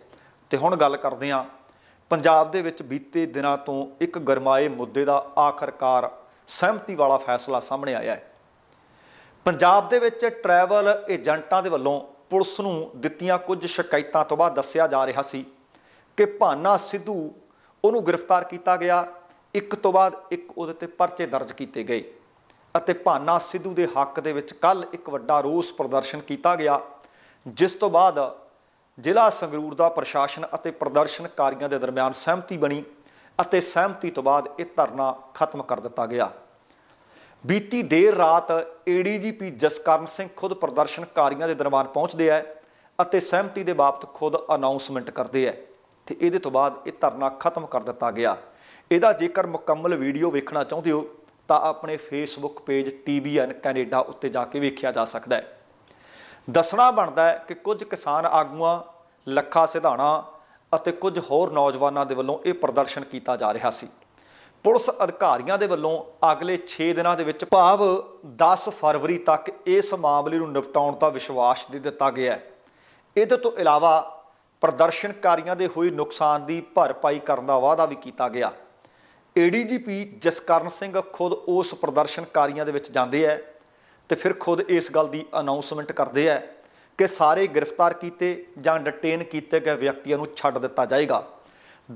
ਤੇ ਹੁਣ ਗੱਲ ਕਰਦੇ ਹਾਂ ਪੰਜਾਬ ਦੇ ਵਿੱਚ ਬੀਤੇ ਦਿਨਾਂ ਤੋਂ ਇੱਕ ਗਰਮਾਏ ਮੁੱਦੇ ਦਾ ਆਖਰਕਾਰ ਸਹਿਮਤੀ ਵਾਲਾ ਫੈਸਲਾ ਸਾਹਮਣੇ ਆਇਆ ਹੈ ਪੰਜਾਬ ਦੇ ਵਿੱਚ ਟਰੈਵਲ ਏਜੰਟਾਂ ਦੇ ਵੱਲੋਂ ਪੁਲਿਸ ਨੂੰ ਦਿੱਤੀਆਂ ਕੁਝ ਸ਼ਿਕਾਇਤਾਂ ਤੋਂ ਬਾਅਦ ਦੱਸਿਆ ਜਾ ਰਿਹਾ ਸੀ ਕਿ ਭਾਨਾ ਸਿੱਧੂ ਉਹਨੂੰ ਗ੍ਰਿਫਤਾਰ ਕੀਤਾ ਗਿਆ ਇੱਕ ਤੋਂ ਬਾਅਦ ਇੱਕ ਉਹਦੇ ਤੇ ਪਰਚੇ ਦਰਜ ਕੀਤੇ ਗਏ ਅਤੇ ਭਾਨਾ ਸਿੱਧੂ ਦੇ ਹੱਕ ਦੇ ਵਿੱਚ ਕੱਲ ਇੱਕ ਵੱਡਾ ਰੋਸ ਪ੍ਰਦਰਸ਼ਨ ਕੀਤਾ ਗਿਆ ਜਿਸ ਤੋਂ ਬਾਅਦ ਜ਼ਿਲ੍ਹਾ ਸੰਗਰੂਰ ਦਾ ਪ੍ਰਸ਼ਾਸਨ ਅਤੇ ਪ੍ਰਦਰਸ਼ਨਕਾਰੀਆਂ ਦੇ ਦਰਮਿਆਨ ਸਹਿਮਤੀ ਬਣੀ ਅਤੇ ਸਹਿਮਤੀ ਤੋਂ ਬਾਅਦ ਇਹ ਧਰਨਾ ਖਤਮ ਕਰ ਦਿੱਤਾ ਗਿਆ ਬੀਤੀ ਦੇਰ ਰਾਤ ਏਡੀਜੀਪੀ ਜਸਕਰਨ ਸਿੰਘ ਖੁਦ ਪ੍ਰਦਰਸ਼ਨਕਾਰੀਆਂ ਦੇ ਦਰਬਾਰ ਪਹੁੰਚਦੇ ਆ ਅਤੇ ਸਹਿਮਤੀ ਦੇ ਬਾਬਤ ਖੁਦ ਅਨਾਉਂਸਮੈਂਟ ਕਰਦੇ ਆ ਤੇ ਇਹਦੇ ਤੋਂ ਬਾਅਦ ਇਹ ਧਰਨਾ ਖਤਮ ਕਰ ਦਿੱਤਾ ਗਿਆ ਇਹਦਾ ਜੇਕਰ ਮੁਕੰਮਲ ਵੀਡੀਓ ਵੇਖਣਾ ਚਾਹੁੰਦੇ ਹੋ ਤਾਂ ਆਪਣੇ ਫੇਸਬੁੱਕ ਪੇਜ ਟੀਬੀਐਨ ਕੈਨੇਡਾ ਉੱਤੇ ਜਾ ਕੇ ਵੇਖਿਆ ਜਾ ਸਕਦਾ ਹੈ ਦੱਸਣਾ ਬਣਦਾ ਹੈ ਕਿ ਕੁਝ ਕਿਸਾਨ ਆਗੂਆਂ ਲੱਖਾ ਸਿਧਾਣਾ ਅਤੇ ਕੁਝ ਹੋਰ ਨੌਜਵਾਨਾਂ ਦੇ ਵੱਲੋਂ ਇਹ ਪ੍ਰਦਰਸ਼ਨ ਕੀਤਾ ਜਾ ਰਿਹਾ ਸੀ ਪੁਲਿਸ ਅਧਿਕਾਰੀਆਂ ਦੇ ਵੱਲੋਂ ਅਗਲੇ 6 ਦਿਨਾਂ ਦੇ ਵਿੱਚ ਭਾਵ 10 ਫਰਵਰੀ ਤੱਕ ਇਸ ਮਾਮਲੇ ਨੂੰ ਨਿਪਟਾਉਣ ਦਾ ਵਿਸ਼ਵਾਸ ਦੇ ਦਿੱਤਾ ਗਿਆ ਹੈ ਇਹਦੇ ਤੋਂ ਇਲਾਵਾ ਪ੍ਰਦਰਸ਼ਨਕਾਰੀਆਂ ਦੇ ਹੋਏ ਨੁਕਸਾਨ ਦੀ ਭਰਪਾਈ ਕਰਨ ਦਾ ਵਾਅਦਾ ਵੀ ਕੀਤਾ ਗਿਆ ਏਡੀਜੀਪੀ ਜਸਕਰਨ ਸਿੰਘ ਖੁਦ ਉਸ ਪ੍ਰਦਰਸ਼ਨਕਾਰੀਆਂ ਦੇ ਵਿੱਚ ਜਾਂਦੇ ਐ ਤੇ ਫਿਰ ਖੁਦ ਇਸ ਗੱਲ ਦੀ ਅਨਾਉਂਸਮੈਂਟ ਕਰਦੇ ਐ ਕਿ ਸਾਰੇ ਗ੍ਰਿਫਤਾਰ ਕੀਤੇ ਜਾਂ ਡਿਟੇਨ ਕੀਤੇ ਗਏ ਵਿਅਕਤੀਆਂ ਨੂੰ ਛੱਡ ਦਿੱਤਾ ਜਾਏਗਾ